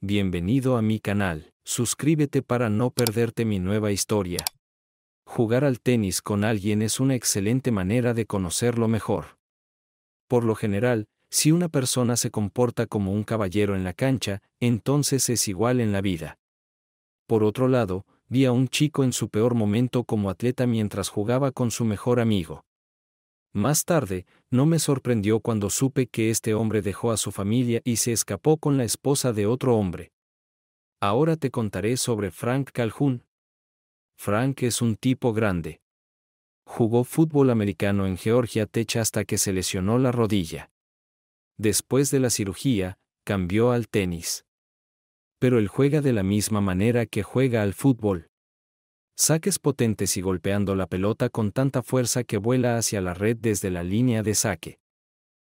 Bienvenido a mi canal, suscríbete para no perderte mi nueva historia. Jugar al tenis con alguien es una excelente manera de conocerlo mejor. Por lo general, si una persona se comporta como un caballero en la cancha, entonces es igual en la vida. Por otro lado, vi a un chico en su peor momento como atleta mientras jugaba con su mejor amigo. Más tarde, no me sorprendió cuando supe que este hombre dejó a su familia y se escapó con la esposa de otro hombre. Ahora te contaré sobre Frank Calhoun. Frank es un tipo grande. Jugó fútbol americano en Georgia Tech hasta que se lesionó la rodilla. Después de la cirugía, cambió al tenis. Pero él juega de la misma manera que juega al fútbol saques potentes y golpeando la pelota con tanta fuerza que vuela hacia la red desde la línea de saque.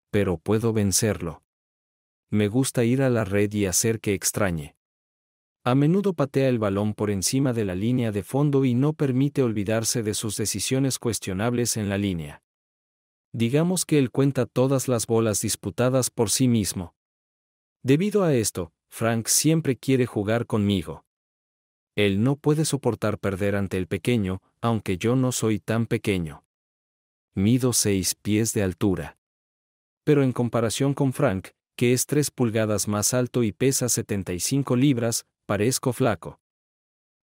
Pero puedo vencerlo. Me gusta ir a la red y hacer que extrañe. A menudo patea el balón por encima de la línea de fondo y no permite olvidarse de sus decisiones cuestionables en la línea. Digamos que él cuenta todas las bolas disputadas por sí mismo. Debido a esto, Frank siempre quiere jugar conmigo. Él no puede soportar perder ante el pequeño, aunque yo no soy tan pequeño. Mido seis pies de altura. Pero en comparación con Frank, que es tres pulgadas más alto y pesa 75 libras, parezco flaco.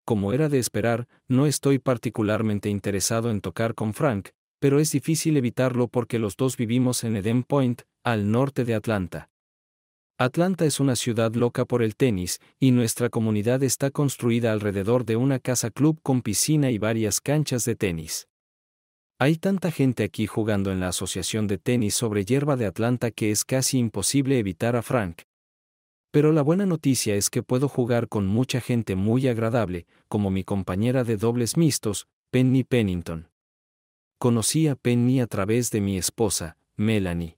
Como era de esperar, no estoy particularmente interesado en tocar con Frank, pero es difícil evitarlo porque los dos vivimos en Eden Point, al norte de Atlanta. Atlanta es una ciudad loca por el tenis, y nuestra comunidad está construida alrededor de una casa club con piscina y varias canchas de tenis. Hay tanta gente aquí jugando en la Asociación de Tenis sobre Hierba de Atlanta que es casi imposible evitar a Frank. Pero la buena noticia es que puedo jugar con mucha gente muy agradable, como mi compañera de dobles mixtos, Penny Pennington. Conocí a Penny a través de mi esposa, Melanie.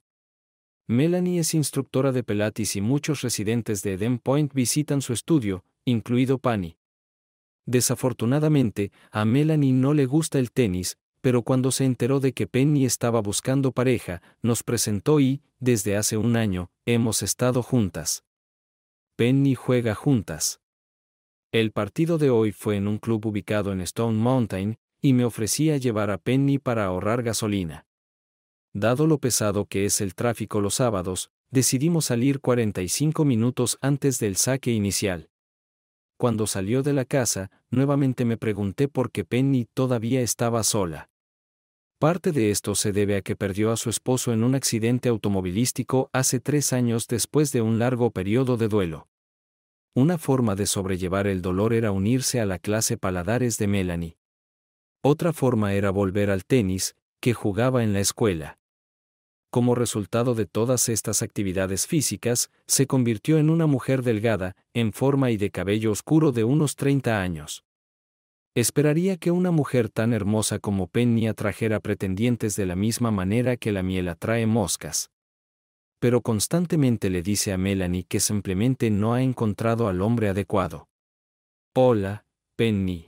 Melanie es instructora de Pelatis y muchos residentes de Eden Point visitan su estudio, incluido Penny. Desafortunadamente, a Melanie no le gusta el tenis, pero cuando se enteró de que Penny estaba buscando pareja, nos presentó y, desde hace un año, hemos estado juntas. Penny juega juntas. El partido de hoy fue en un club ubicado en Stone Mountain, y me ofrecí a llevar a Penny para ahorrar gasolina. Dado lo pesado que es el tráfico los sábados, decidimos salir 45 minutos antes del saque inicial. Cuando salió de la casa, nuevamente me pregunté por qué Penny todavía estaba sola. Parte de esto se debe a que perdió a su esposo en un accidente automovilístico hace tres años después de un largo periodo de duelo. Una forma de sobrellevar el dolor era unirse a la clase paladares de Melanie. Otra forma era volver al tenis, que jugaba en la escuela como resultado de todas estas actividades físicas, se convirtió en una mujer delgada, en forma y de cabello oscuro de unos 30 años. Esperaría que una mujer tan hermosa como Penny atrajera pretendientes de la misma manera que la miel atrae moscas. Pero constantemente le dice a Melanie que simplemente no ha encontrado al hombre adecuado. Hola, Penny.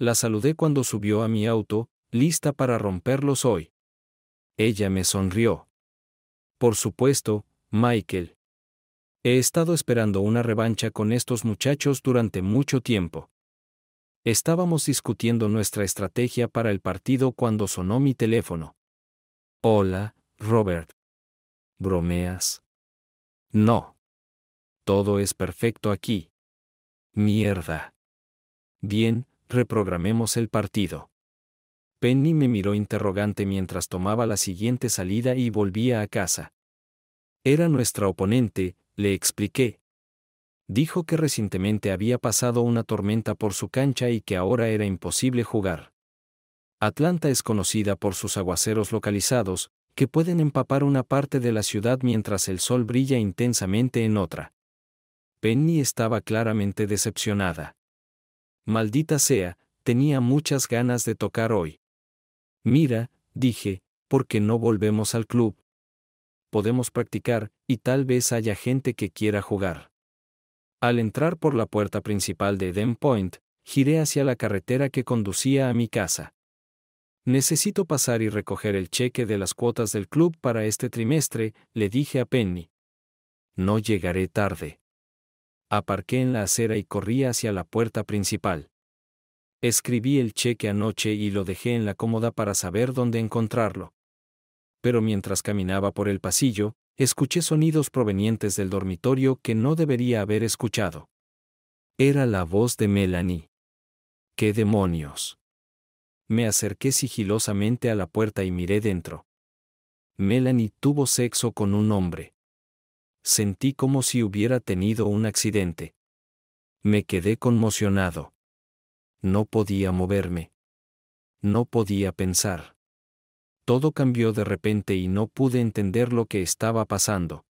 La saludé cuando subió a mi auto, lista para romperlos hoy. Ella me sonrió. Por supuesto, Michael. He estado esperando una revancha con estos muchachos durante mucho tiempo. Estábamos discutiendo nuestra estrategia para el partido cuando sonó mi teléfono. Hola, Robert. ¿Bromeas? No. Todo es perfecto aquí. Mierda. Bien, reprogramemos el partido. Penny me miró interrogante mientras tomaba la siguiente salida y volvía a casa. Era nuestra oponente, le expliqué. Dijo que recientemente había pasado una tormenta por su cancha y que ahora era imposible jugar. Atlanta es conocida por sus aguaceros localizados, que pueden empapar una parte de la ciudad mientras el sol brilla intensamente en otra. Penny estaba claramente decepcionada. Maldita sea, tenía muchas ganas de tocar hoy. Mira, dije, porque no volvemos al club? Podemos practicar, y tal vez haya gente que quiera jugar. Al entrar por la puerta principal de Eden Point, giré hacia la carretera que conducía a mi casa. Necesito pasar y recoger el cheque de las cuotas del club para este trimestre, le dije a Penny. No llegaré tarde. Aparqué en la acera y corrí hacia la puerta principal. Escribí el cheque anoche y lo dejé en la cómoda para saber dónde encontrarlo. Pero mientras caminaba por el pasillo, escuché sonidos provenientes del dormitorio que no debería haber escuchado. Era la voz de Melanie. ¡Qué demonios! Me acerqué sigilosamente a la puerta y miré dentro. Melanie tuvo sexo con un hombre. Sentí como si hubiera tenido un accidente. Me quedé conmocionado. No podía moverme. No podía pensar. Todo cambió de repente y no pude entender lo que estaba pasando.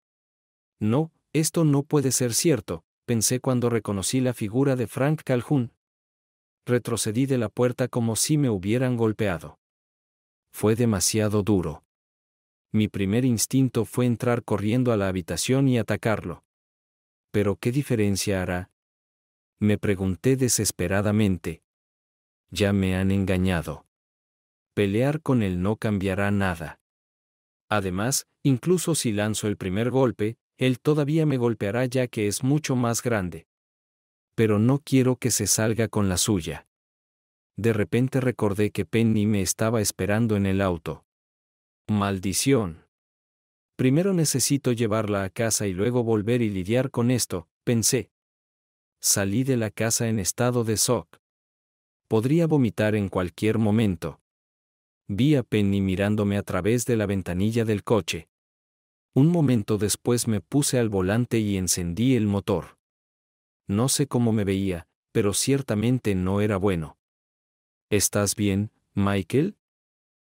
No, esto no puede ser cierto, pensé cuando reconocí la figura de Frank Calhoun. Retrocedí de la puerta como si me hubieran golpeado. Fue demasiado duro. Mi primer instinto fue entrar corriendo a la habitación y atacarlo. Pero ¿qué diferencia hará? me pregunté desesperadamente. Ya me han engañado. Pelear con él no cambiará nada. Además, incluso si lanzo el primer golpe, él todavía me golpeará ya que es mucho más grande. Pero no quiero que se salga con la suya. De repente recordé que Penny me estaba esperando en el auto. Maldición. Primero necesito llevarla a casa y luego volver y lidiar con esto, pensé. Salí de la casa en estado de shock. Podría vomitar en cualquier momento. Vi a Penny mirándome a través de la ventanilla del coche. Un momento después me puse al volante y encendí el motor. No sé cómo me veía, pero ciertamente no era bueno. ¿Estás bien, Michael?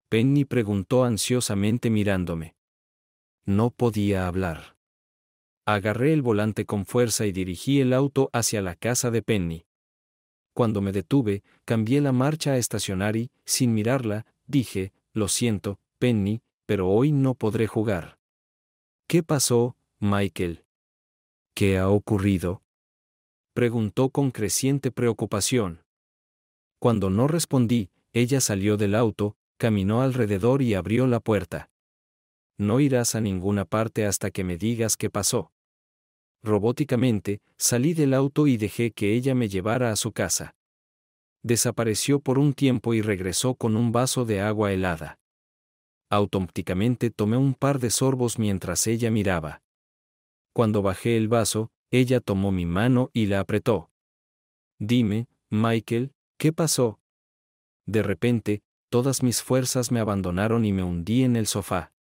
Penny preguntó ansiosamente mirándome. No podía hablar. Agarré el volante con fuerza y dirigí el auto hacia la casa de Penny. Cuando me detuve, cambié la marcha a estacionar y, sin mirarla, dije, lo siento, Penny, pero hoy no podré jugar. ¿Qué pasó, Michael? ¿Qué ha ocurrido? Preguntó con creciente preocupación. Cuando no respondí, ella salió del auto, caminó alrededor y abrió la puerta. No irás a ninguna parte hasta que me digas qué pasó robóticamente, salí del auto y dejé que ella me llevara a su casa. Desapareció por un tiempo y regresó con un vaso de agua helada. Automáticamente tomé un par de sorbos mientras ella miraba. Cuando bajé el vaso, ella tomó mi mano y la apretó. Dime, Michael, ¿qué pasó? De repente, todas mis fuerzas me abandonaron y me hundí en el sofá.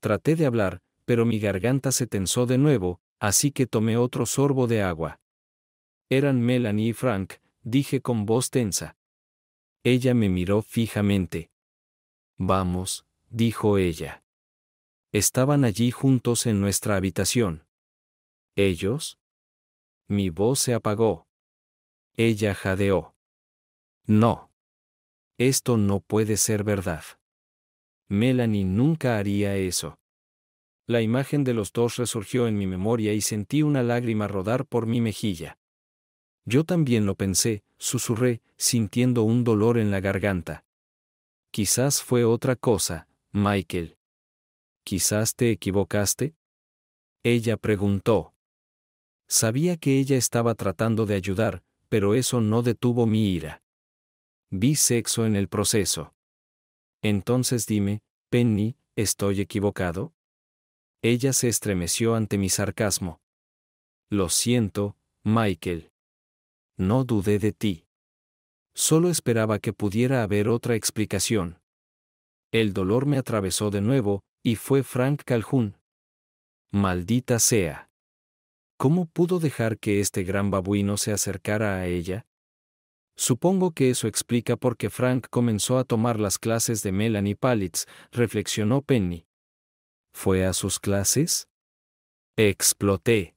Traté de hablar, pero mi garganta se tensó de nuevo, así que tomé otro sorbo de agua. Eran Melanie y Frank, dije con voz tensa. Ella me miró fijamente. Vamos, dijo ella. Estaban allí juntos en nuestra habitación. ¿Ellos? Mi voz se apagó. Ella jadeó. No. Esto no puede ser verdad. Melanie nunca haría eso. La imagen de los dos resurgió en mi memoria y sentí una lágrima rodar por mi mejilla. Yo también lo pensé, susurré, sintiendo un dolor en la garganta. Quizás fue otra cosa, Michael. ¿Quizás te equivocaste? Ella preguntó. Sabía que ella estaba tratando de ayudar, pero eso no detuvo mi ira. Vi sexo en el proceso. Entonces dime, Penny, ¿estoy equivocado? Ella se estremeció ante mi sarcasmo. Lo siento, Michael. No dudé de ti. Solo esperaba que pudiera haber otra explicación. El dolor me atravesó de nuevo, y fue Frank Calhoun. Maldita sea. ¿Cómo pudo dejar que este gran babuino se acercara a ella? Supongo que eso explica por qué Frank comenzó a tomar las clases de Melanie Palitz, reflexionó Penny. ¿Fue a sus clases? Exploté.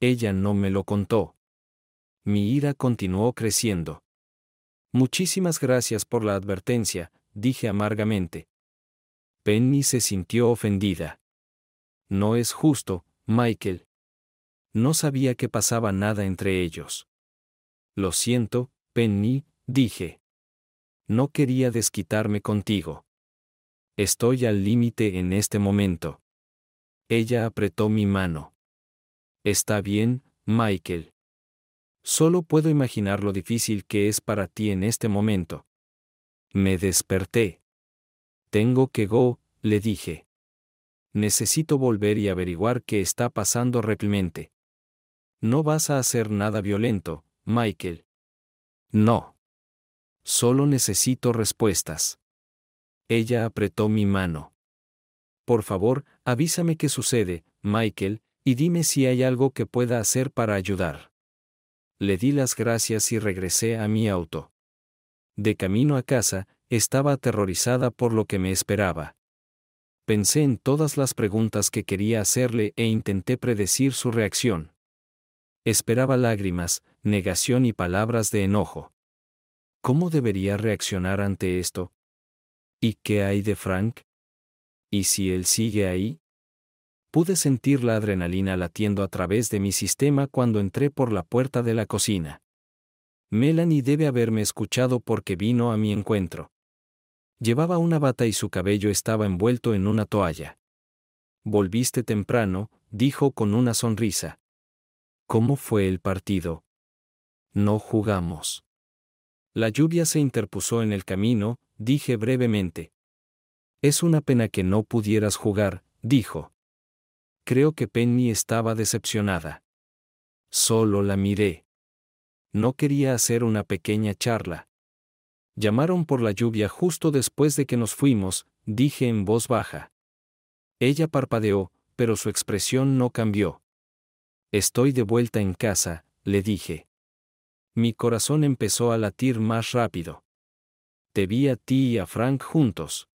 Ella no me lo contó. Mi ira continuó creciendo. Muchísimas gracias por la advertencia, dije amargamente. Penny se sintió ofendida. No es justo, Michael. No sabía que pasaba nada entre ellos. Lo siento, Penny, dije. No quería desquitarme contigo. Estoy al límite en este momento. Ella apretó mi mano. Está bien, Michael. Solo puedo imaginar lo difícil que es para ti en este momento. Me desperté. Tengo que go, le dije. Necesito volver y averiguar qué está pasando realmente. No vas a hacer nada violento, Michael. No. Solo necesito respuestas. Ella apretó mi mano. Por favor, avísame qué sucede, Michael, y dime si hay algo que pueda hacer para ayudar. Le di las gracias y regresé a mi auto. De camino a casa, estaba aterrorizada por lo que me esperaba. Pensé en todas las preguntas que quería hacerle e intenté predecir su reacción. Esperaba lágrimas, negación y palabras de enojo. ¿Cómo debería reaccionar ante esto? ¿Y qué hay de Frank? ¿Y si él sigue ahí? Pude sentir la adrenalina latiendo a través de mi sistema cuando entré por la puerta de la cocina. Melanie debe haberme escuchado porque vino a mi encuentro. Llevaba una bata y su cabello estaba envuelto en una toalla. Volviste temprano, dijo con una sonrisa. ¿Cómo fue el partido? No jugamos. La lluvia se interpuso en el camino, dije brevemente. Es una pena que no pudieras jugar, dijo. Creo que Penny estaba decepcionada. Solo la miré. No quería hacer una pequeña charla. Llamaron por la lluvia justo después de que nos fuimos, dije en voz baja. Ella parpadeó, pero su expresión no cambió. Estoy de vuelta en casa, le dije. Mi corazón empezó a latir más rápido te vi a ti y a Frank juntos.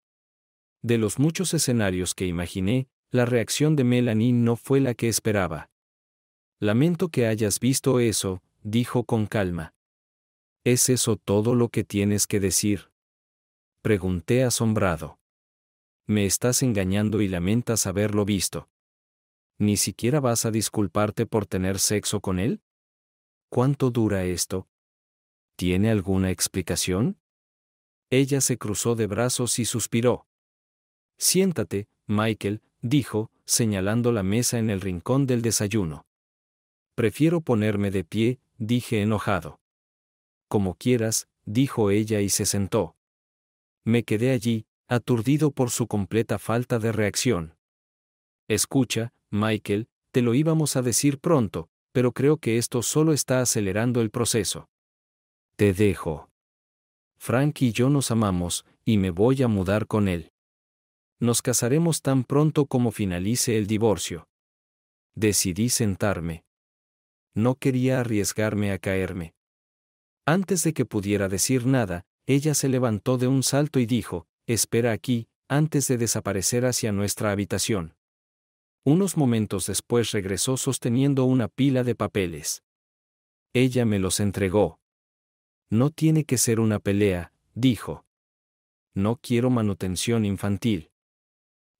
De los muchos escenarios que imaginé, la reacción de Melanie no fue la que esperaba. Lamento que hayas visto eso, dijo con calma. ¿Es eso todo lo que tienes que decir? Pregunté asombrado. Me estás engañando y lamentas haberlo visto. ¿Ni siquiera vas a disculparte por tener sexo con él? ¿Cuánto dura esto? ¿Tiene alguna explicación? Ella se cruzó de brazos y suspiró. Siéntate, Michael, dijo, señalando la mesa en el rincón del desayuno. Prefiero ponerme de pie, dije enojado. Como quieras, dijo ella y se sentó. Me quedé allí, aturdido por su completa falta de reacción. Escucha, Michael, te lo íbamos a decir pronto, pero creo que esto solo está acelerando el proceso. Te dejo. Frank y yo nos amamos, y me voy a mudar con él. Nos casaremos tan pronto como finalice el divorcio. Decidí sentarme. No quería arriesgarme a caerme. Antes de que pudiera decir nada, ella se levantó de un salto y dijo, espera aquí, antes de desaparecer hacia nuestra habitación. Unos momentos después regresó sosteniendo una pila de papeles. Ella me los entregó. No tiene que ser una pelea, dijo. No quiero manutención infantil.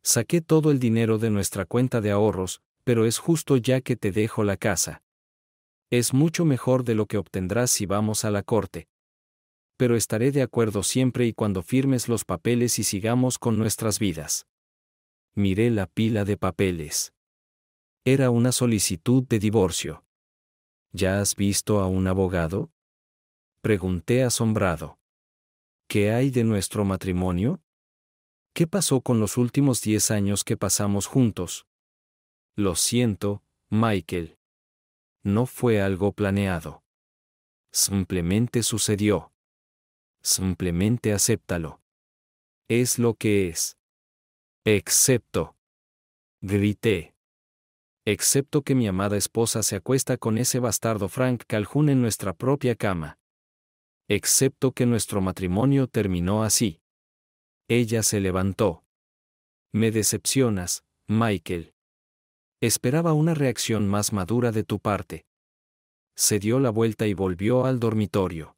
Saqué todo el dinero de nuestra cuenta de ahorros, pero es justo ya que te dejo la casa. Es mucho mejor de lo que obtendrás si vamos a la corte. Pero estaré de acuerdo siempre y cuando firmes los papeles y sigamos con nuestras vidas. Miré la pila de papeles. Era una solicitud de divorcio. ¿Ya has visto a un abogado? Pregunté asombrado. ¿Qué hay de nuestro matrimonio? ¿Qué pasó con los últimos diez años que pasamos juntos? Lo siento, Michael. No fue algo planeado. Simplemente sucedió. Simplemente acéptalo. Es lo que es. Excepto. Grité. Excepto que mi amada esposa se acuesta con ese bastardo Frank Calhoun en nuestra propia cama excepto que nuestro matrimonio terminó así. Ella se levantó. Me decepcionas, Michael. Esperaba una reacción más madura de tu parte. Se dio la vuelta y volvió al dormitorio.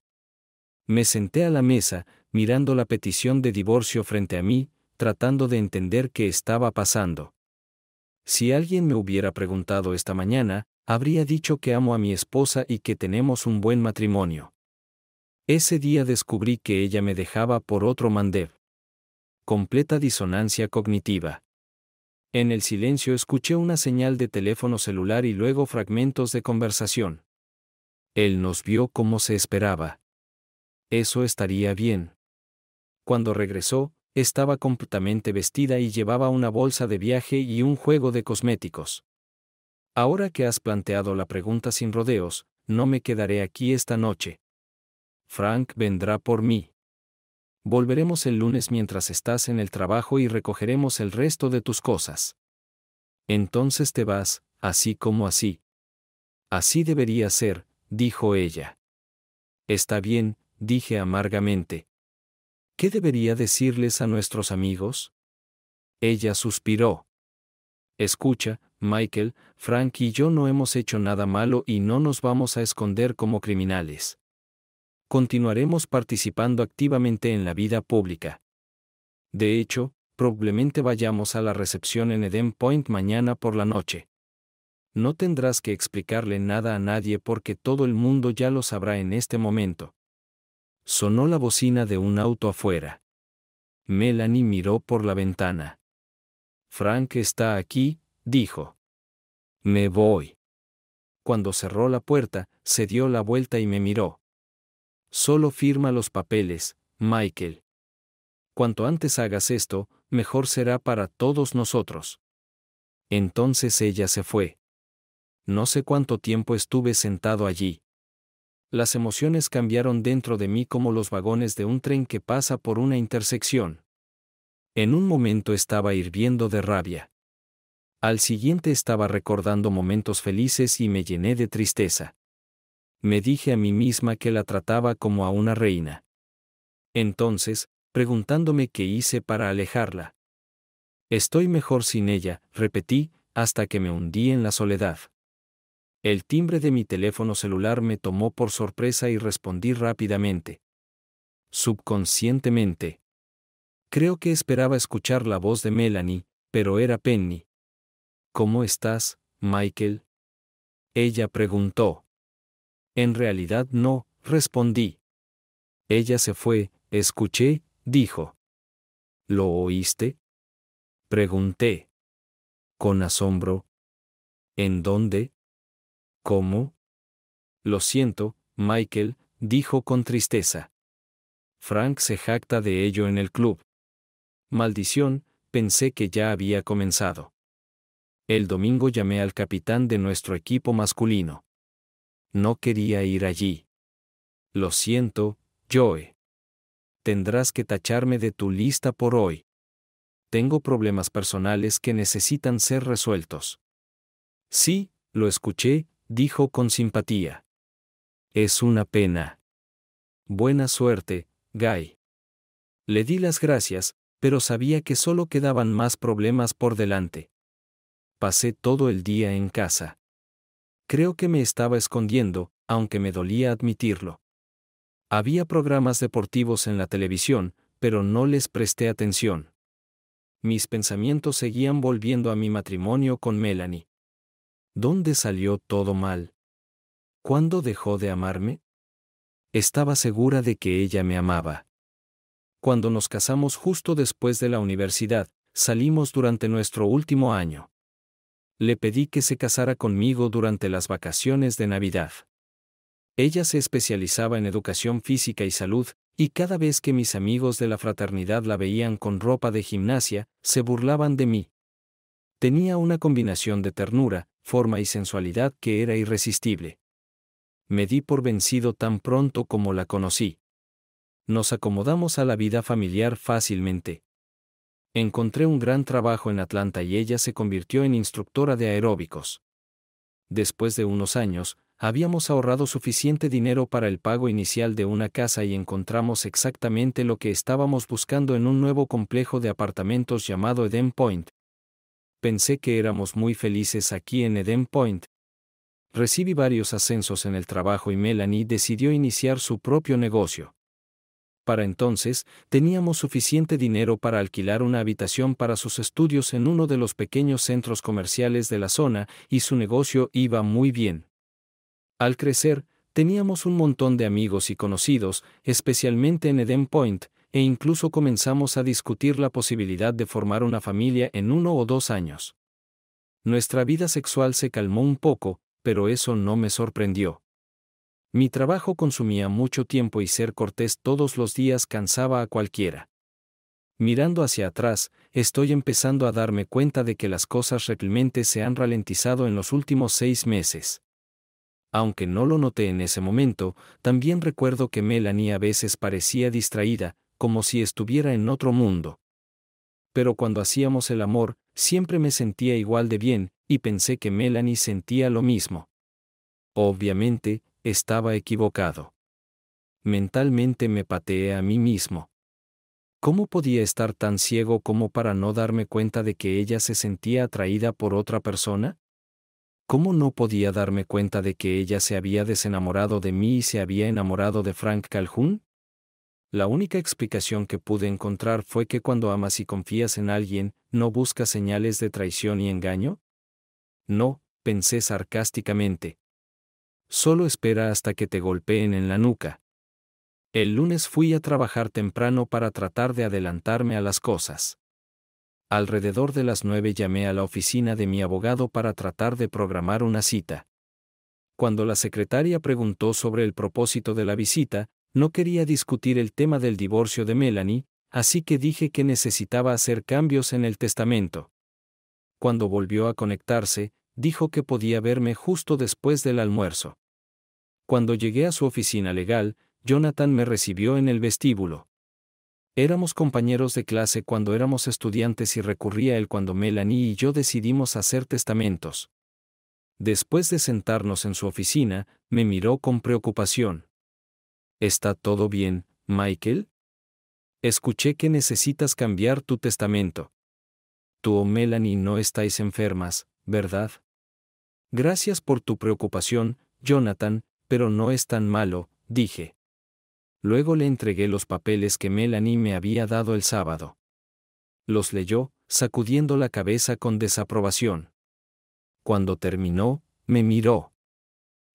Me senté a la mesa, mirando la petición de divorcio frente a mí, tratando de entender qué estaba pasando. Si alguien me hubiera preguntado esta mañana, habría dicho que amo a mi esposa y que tenemos un buen matrimonio. Ese día descubrí que ella me dejaba por otro Mandev. Completa disonancia cognitiva. En el silencio escuché una señal de teléfono celular y luego fragmentos de conversación. Él nos vio como se esperaba. Eso estaría bien. Cuando regresó, estaba completamente vestida y llevaba una bolsa de viaje y un juego de cosméticos. Ahora que has planteado la pregunta sin rodeos, no me quedaré aquí esta noche. Frank vendrá por mí. Volveremos el lunes mientras estás en el trabajo y recogeremos el resto de tus cosas. Entonces te vas, así como así. Así debería ser, dijo ella. Está bien, dije amargamente. ¿Qué debería decirles a nuestros amigos? Ella suspiró. Escucha, Michael, Frank y yo no hemos hecho nada malo y no nos vamos a esconder como criminales continuaremos participando activamente en la vida pública. De hecho, probablemente vayamos a la recepción en Eden Point mañana por la noche. No tendrás que explicarle nada a nadie porque todo el mundo ya lo sabrá en este momento. Sonó la bocina de un auto afuera. Melanie miró por la ventana. Frank está aquí, dijo. Me voy. Cuando cerró la puerta, se dio la vuelta y me miró. Solo firma los papeles, Michael. Cuanto antes hagas esto, mejor será para todos nosotros. Entonces ella se fue. No sé cuánto tiempo estuve sentado allí. Las emociones cambiaron dentro de mí como los vagones de un tren que pasa por una intersección. En un momento estaba hirviendo de rabia. Al siguiente estaba recordando momentos felices y me llené de tristeza me dije a mí misma que la trataba como a una reina. Entonces, preguntándome qué hice para alejarla. Estoy mejor sin ella, repetí, hasta que me hundí en la soledad. El timbre de mi teléfono celular me tomó por sorpresa y respondí rápidamente. Subconscientemente. Creo que esperaba escuchar la voz de Melanie, pero era Penny. ¿Cómo estás, Michael? Ella preguntó. En realidad no, respondí. Ella se fue, escuché, dijo. ¿Lo oíste? Pregunté. Con asombro. ¿En dónde? ¿Cómo? Lo siento, Michael, dijo con tristeza. Frank se jacta de ello en el club. Maldición, pensé que ya había comenzado. El domingo llamé al capitán de nuestro equipo masculino. No quería ir allí. Lo siento, Joe. Tendrás que tacharme de tu lista por hoy. Tengo problemas personales que necesitan ser resueltos. Sí, lo escuché, dijo con simpatía. Es una pena. Buena suerte, Guy. Le di las gracias, pero sabía que solo quedaban más problemas por delante. Pasé todo el día en casa. Creo que me estaba escondiendo, aunque me dolía admitirlo. Había programas deportivos en la televisión, pero no les presté atención. Mis pensamientos seguían volviendo a mi matrimonio con Melanie. ¿Dónde salió todo mal? ¿Cuándo dejó de amarme? Estaba segura de que ella me amaba. Cuando nos casamos justo después de la universidad, salimos durante nuestro último año le pedí que se casara conmigo durante las vacaciones de Navidad. Ella se especializaba en educación física y salud, y cada vez que mis amigos de la fraternidad la veían con ropa de gimnasia, se burlaban de mí. Tenía una combinación de ternura, forma y sensualidad que era irresistible. Me di por vencido tan pronto como la conocí. Nos acomodamos a la vida familiar fácilmente. Encontré un gran trabajo en Atlanta y ella se convirtió en instructora de aeróbicos. Después de unos años, habíamos ahorrado suficiente dinero para el pago inicial de una casa y encontramos exactamente lo que estábamos buscando en un nuevo complejo de apartamentos llamado Eden Point. Pensé que éramos muy felices aquí en Eden Point. Recibí varios ascensos en el trabajo y Melanie decidió iniciar su propio negocio. Para entonces, teníamos suficiente dinero para alquilar una habitación para sus estudios en uno de los pequeños centros comerciales de la zona y su negocio iba muy bien. Al crecer, teníamos un montón de amigos y conocidos, especialmente en Eden Point, e incluso comenzamos a discutir la posibilidad de formar una familia en uno o dos años. Nuestra vida sexual se calmó un poco, pero eso no me sorprendió. Mi trabajo consumía mucho tiempo y ser cortés todos los días cansaba a cualquiera. Mirando hacia atrás, estoy empezando a darme cuenta de que las cosas realmente se han ralentizado en los últimos seis meses. Aunque no lo noté en ese momento, también recuerdo que Melanie a veces parecía distraída, como si estuviera en otro mundo. Pero cuando hacíamos el amor, siempre me sentía igual de bien, y pensé que Melanie sentía lo mismo. Obviamente, estaba equivocado. Mentalmente me pateé a mí mismo. ¿Cómo podía estar tan ciego como para no darme cuenta de que ella se sentía atraída por otra persona? ¿Cómo no podía darme cuenta de que ella se había desenamorado de mí y se había enamorado de Frank Calhoun? La única explicación que pude encontrar fue que cuando amas y confías en alguien, ¿no buscas señales de traición y engaño? No, pensé sarcásticamente, solo espera hasta que te golpeen en la nuca. El lunes fui a trabajar temprano para tratar de adelantarme a las cosas. Alrededor de las nueve llamé a la oficina de mi abogado para tratar de programar una cita. Cuando la secretaria preguntó sobre el propósito de la visita, no quería discutir el tema del divorcio de Melanie, así que dije que necesitaba hacer cambios en el testamento. Cuando volvió a conectarse, dijo que podía verme justo después del almuerzo. Cuando llegué a su oficina legal, Jonathan me recibió en el vestíbulo. Éramos compañeros de clase cuando éramos estudiantes y recurría él cuando Melanie y yo decidimos hacer testamentos. Después de sentarnos en su oficina, me miró con preocupación. ¿Está todo bien, Michael? Escuché que necesitas cambiar tu testamento. Tú o Melanie no estáis enfermas, ¿verdad? Gracias por tu preocupación, Jonathan, pero no es tan malo, dije. Luego le entregué los papeles que Melanie me había dado el sábado. Los leyó, sacudiendo la cabeza con desaprobación. Cuando terminó, me miró.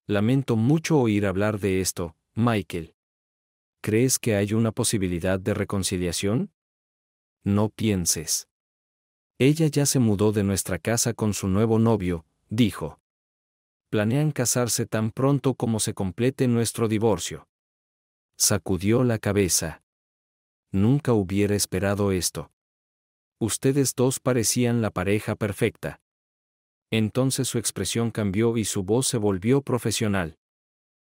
Lamento mucho oír hablar de esto, Michael. ¿Crees que hay una posibilidad de reconciliación? No pienses. Ella ya se mudó de nuestra casa con su nuevo novio, dijo planean casarse tan pronto como se complete nuestro divorcio. Sacudió la cabeza. Nunca hubiera esperado esto. Ustedes dos parecían la pareja perfecta. Entonces su expresión cambió y su voz se volvió profesional.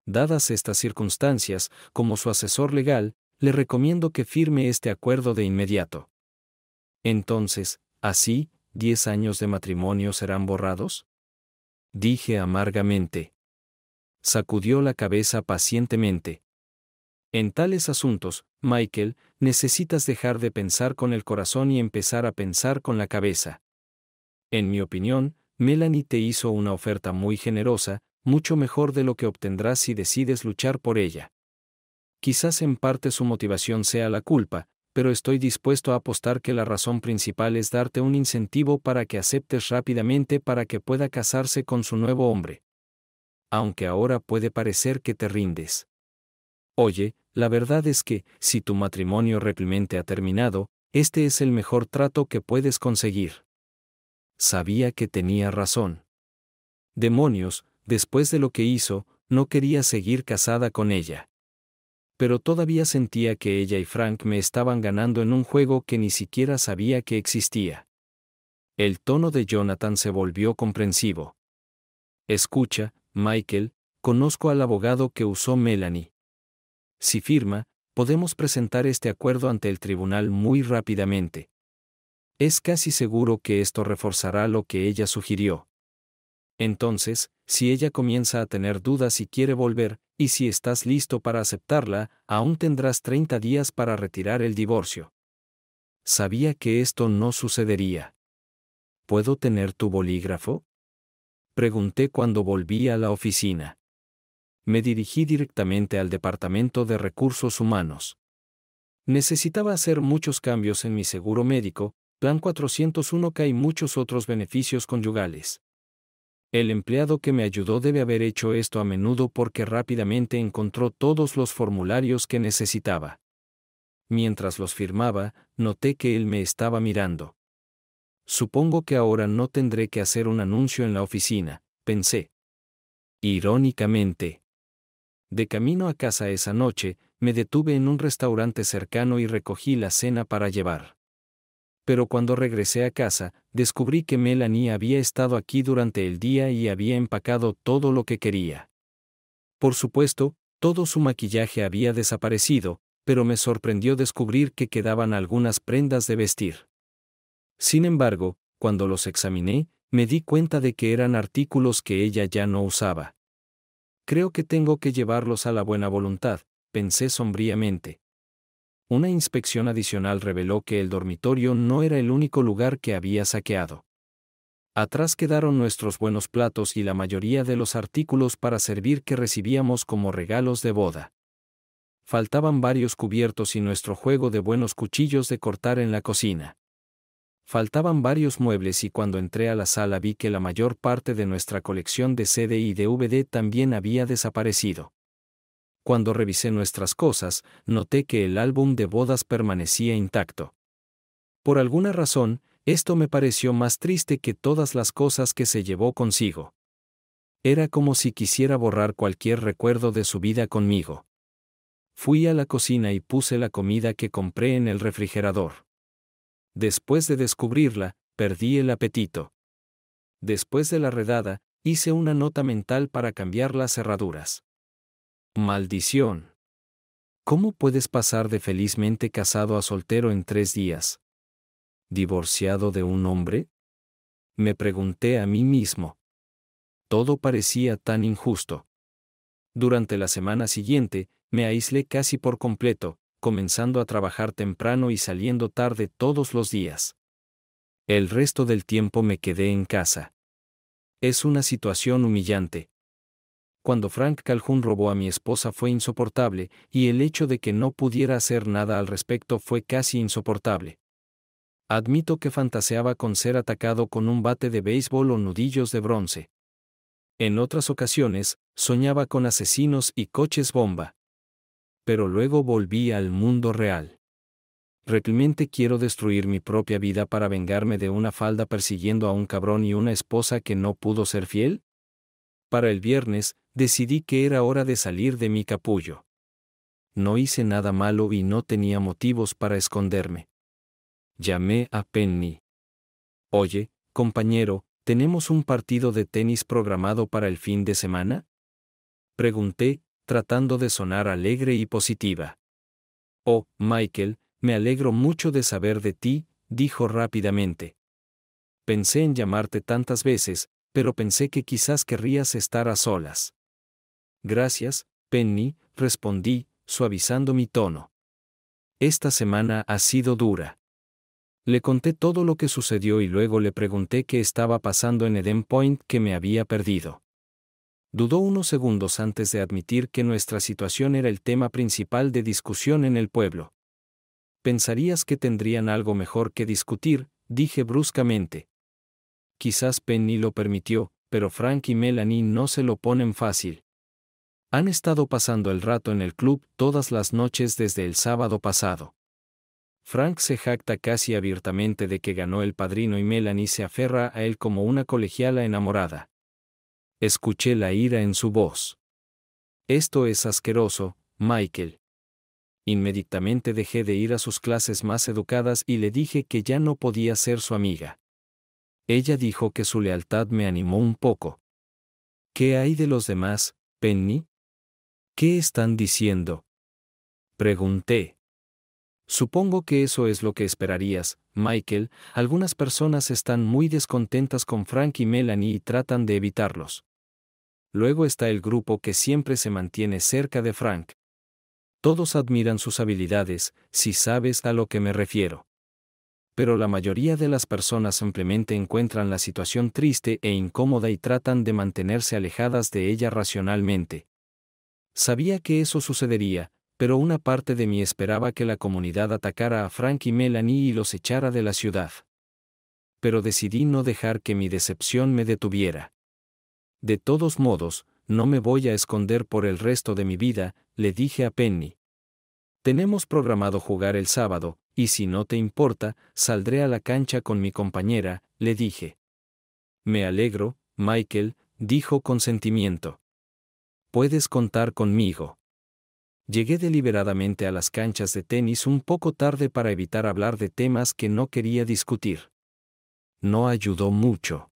Dadas estas circunstancias, como su asesor legal, le recomiendo que firme este acuerdo de inmediato. Entonces, ¿así, diez años de matrimonio serán borrados? dije amargamente. Sacudió la cabeza pacientemente. En tales asuntos, Michael, necesitas dejar de pensar con el corazón y empezar a pensar con la cabeza. En mi opinión, Melanie te hizo una oferta muy generosa, mucho mejor de lo que obtendrás si decides luchar por ella. Quizás en parte su motivación sea la culpa, pero estoy dispuesto a apostar que la razón principal es darte un incentivo para que aceptes rápidamente para que pueda casarse con su nuevo hombre. Aunque ahora puede parecer que te rindes. Oye, la verdad es que, si tu matrimonio realmente ha terminado, este es el mejor trato que puedes conseguir. Sabía que tenía razón. Demonios, después de lo que hizo, no quería seguir casada con ella pero todavía sentía que ella y Frank me estaban ganando en un juego que ni siquiera sabía que existía. El tono de Jonathan se volvió comprensivo. Escucha, Michael, conozco al abogado que usó Melanie. Si firma, podemos presentar este acuerdo ante el tribunal muy rápidamente. Es casi seguro que esto reforzará lo que ella sugirió. Entonces, si ella comienza a tener dudas y quiere volver, y si estás listo para aceptarla, aún tendrás 30 días para retirar el divorcio. Sabía que esto no sucedería. ¿Puedo tener tu bolígrafo? Pregunté cuando volví a la oficina. Me dirigí directamente al Departamento de Recursos Humanos. Necesitaba hacer muchos cambios en mi seguro médico, Plan 401K y muchos otros beneficios conyugales. El empleado que me ayudó debe haber hecho esto a menudo porque rápidamente encontró todos los formularios que necesitaba. Mientras los firmaba, noté que él me estaba mirando. Supongo que ahora no tendré que hacer un anuncio en la oficina, pensé. Irónicamente. De camino a casa esa noche, me detuve en un restaurante cercano y recogí la cena para llevar pero cuando regresé a casa, descubrí que Melanie había estado aquí durante el día y había empacado todo lo que quería. Por supuesto, todo su maquillaje había desaparecido, pero me sorprendió descubrir que quedaban algunas prendas de vestir. Sin embargo, cuando los examiné, me di cuenta de que eran artículos que ella ya no usaba. Creo que tengo que llevarlos a la buena voluntad, pensé sombríamente. Una inspección adicional reveló que el dormitorio no era el único lugar que había saqueado. Atrás quedaron nuestros buenos platos y la mayoría de los artículos para servir que recibíamos como regalos de boda. Faltaban varios cubiertos y nuestro juego de buenos cuchillos de cortar en la cocina. Faltaban varios muebles y cuando entré a la sala vi que la mayor parte de nuestra colección de CD y DVD también había desaparecido cuando revisé nuestras cosas, noté que el álbum de bodas permanecía intacto. Por alguna razón, esto me pareció más triste que todas las cosas que se llevó consigo. Era como si quisiera borrar cualquier recuerdo de su vida conmigo. Fui a la cocina y puse la comida que compré en el refrigerador. Después de descubrirla, perdí el apetito. Después de la redada, hice una nota mental para cambiar las cerraduras. Maldición. ¿Cómo puedes pasar de felizmente casado a soltero en tres días? ¿Divorciado de un hombre? Me pregunté a mí mismo. Todo parecía tan injusto. Durante la semana siguiente, me aislé casi por completo, comenzando a trabajar temprano y saliendo tarde todos los días. El resto del tiempo me quedé en casa. Es una situación humillante, cuando Frank Calhoun robó a mi esposa fue insoportable, y el hecho de que no pudiera hacer nada al respecto fue casi insoportable. Admito que fantaseaba con ser atacado con un bate de béisbol o nudillos de bronce. En otras ocasiones, soñaba con asesinos y coches bomba. Pero luego volví al mundo real. Realmente quiero destruir mi propia vida para vengarme de una falda persiguiendo a un cabrón y una esposa que no pudo ser fiel? Para el viernes, decidí que era hora de salir de mi capullo. No hice nada malo y no tenía motivos para esconderme. Llamé a Penny. Oye, compañero, ¿tenemos un partido de tenis programado para el fin de semana? Pregunté, tratando de sonar alegre y positiva. Oh, Michael, me alegro mucho de saber de ti, dijo rápidamente. Pensé en llamarte tantas veces, pero pensé que quizás querrías estar a solas. Gracias, Penny, respondí, suavizando mi tono. Esta semana ha sido dura. Le conté todo lo que sucedió y luego le pregunté qué estaba pasando en Eden Point que me había perdido. Dudó unos segundos antes de admitir que nuestra situación era el tema principal de discusión en el pueblo. Pensarías que tendrían algo mejor que discutir, dije bruscamente. Quizás Penny lo permitió, pero Frank y Melanie no se lo ponen fácil. Han estado pasando el rato en el club todas las noches desde el sábado pasado. Frank se jacta casi abiertamente de que ganó el padrino y Melanie se aferra a él como una colegiala enamorada. Escuché la ira en su voz. Esto es asqueroso, Michael. Inmediatamente dejé de ir a sus clases más educadas y le dije que ya no podía ser su amiga. Ella dijo que su lealtad me animó un poco. ¿Qué hay de los demás, Penny? ¿Qué están diciendo? Pregunté. Supongo que eso es lo que esperarías, Michael. Algunas personas están muy descontentas con Frank y Melanie y tratan de evitarlos. Luego está el grupo que siempre se mantiene cerca de Frank. Todos admiran sus habilidades, si sabes a lo que me refiero. Pero la mayoría de las personas simplemente encuentran la situación triste e incómoda y tratan de mantenerse alejadas de ella racionalmente. Sabía que eso sucedería, pero una parte de mí esperaba que la comunidad atacara a Frank y Melanie y los echara de la ciudad. Pero decidí no dejar que mi decepción me detuviera. De todos modos, no me voy a esconder por el resto de mi vida, le dije a Penny. Tenemos programado jugar el sábado, y si no te importa, saldré a la cancha con mi compañera, le dije. Me alegro, Michael, dijo con sentimiento puedes contar conmigo. Llegué deliberadamente a las canchas de tenis un poco tarde para evitar hablar de temas que no quería discutir. No ayudó mucho.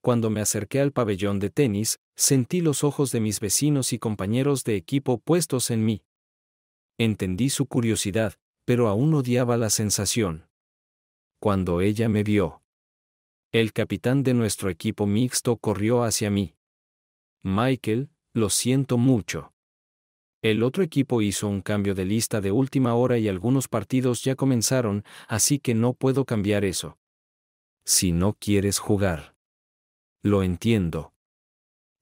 Cuando me acerqué al pabellón de tenis, sentí los ojos de mis vecinos y compañeros de equipo puestos en mí. Entendí su curiosidad, pero aún odiaba la sensación. Cuando ella me vio, el capitán de nuestro equipo mixto corrió hacia mí. Michael, lo siento mucho. El otro equipo hizo un cambio de lista de última hora y algunos partidos ya comenzaron, así que no puedo cambiar eso. Si no quieres jugar. Lo entiendo.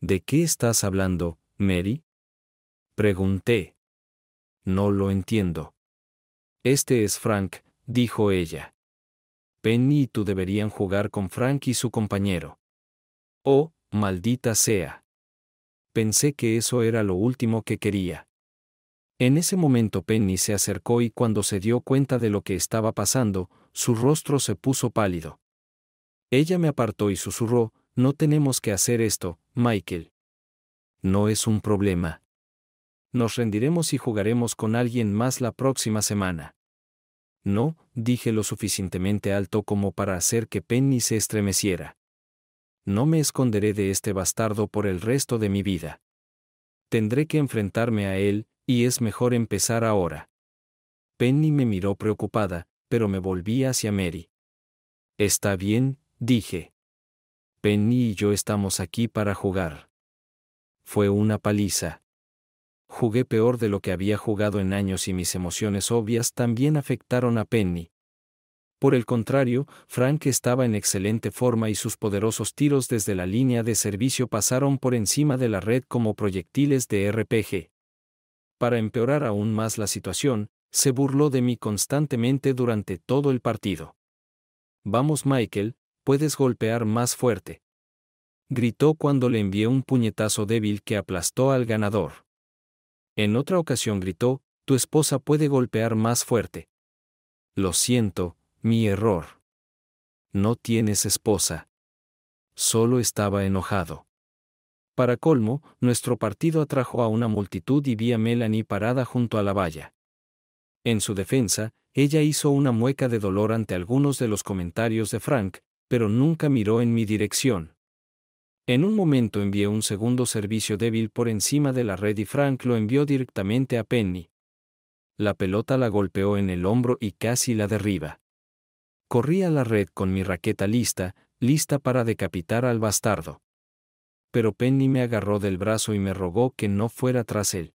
¿De qué estás hablando, Mary? Pregunté. No lo entiendo. Este es Frank, dijo ella. Penny y tú deberían jugar con Frank y su compañero. Oh, maldita sea pensé que eso era lo último que quería. En ese momento Penny se acercó y cuando se dio cuenta de lo que estaba pasando, su rostro se puso pálido. Ella me apartó y susurró, no tenemos que hacer esto, Michael. No es un problema. Nos rendiremos y jugaremos con alguien más la próxima semana. No, dije lo suficientemente alto como para hacer que Penny se estremeciera no me esconderé de este bastardo por el resto de mi vida. Tendré que enfrentarme a él, y es mejor empezar ahora. Penny me miró preocupada, pero me volví hacia Mary. Está bien, dije. Penny y yo estamos aquí para jugar. Fue una paliza. Jugué peor de lo que había jugado en años y mis emociones obvias también afectaron a Penny, por el contrario, Frank estaba en excelente forma y sus poderosos tiros desde la línea de servicio pasaron por encima de la red como proyectiles de RPG. Para empeorar aún más la situación, se burló de mí constantemente durante todo el partido. Vamos Michael, puedes golpear más fuerte. Gritó cuando le envié un puñetazo débil que aplastó al ganador. En otra ocasión gritó, tu esposa puede golpear más fuerte. Lo siento, mi error. No tienes esposa. Solo estaba enojado. Para colmo, nuestro partido atrajo a una multitud y vi a Melanie parada junto a la valla. En su defensa, ella hizo una mueca de dolor ante algunos de los comentarios de Frank, pero nunca miró en mi dirección. En un momento envié un segundo servicio débil por encima de la red y Frank lo envió directamente a Penny. La pelota la golpeó en el hombro y casi la derriba. Corrí a la red con mi raqueta lista, lista para decapitar al bastardo. Pero Penny me agarró del brazo y me rogó que no fuera tras él.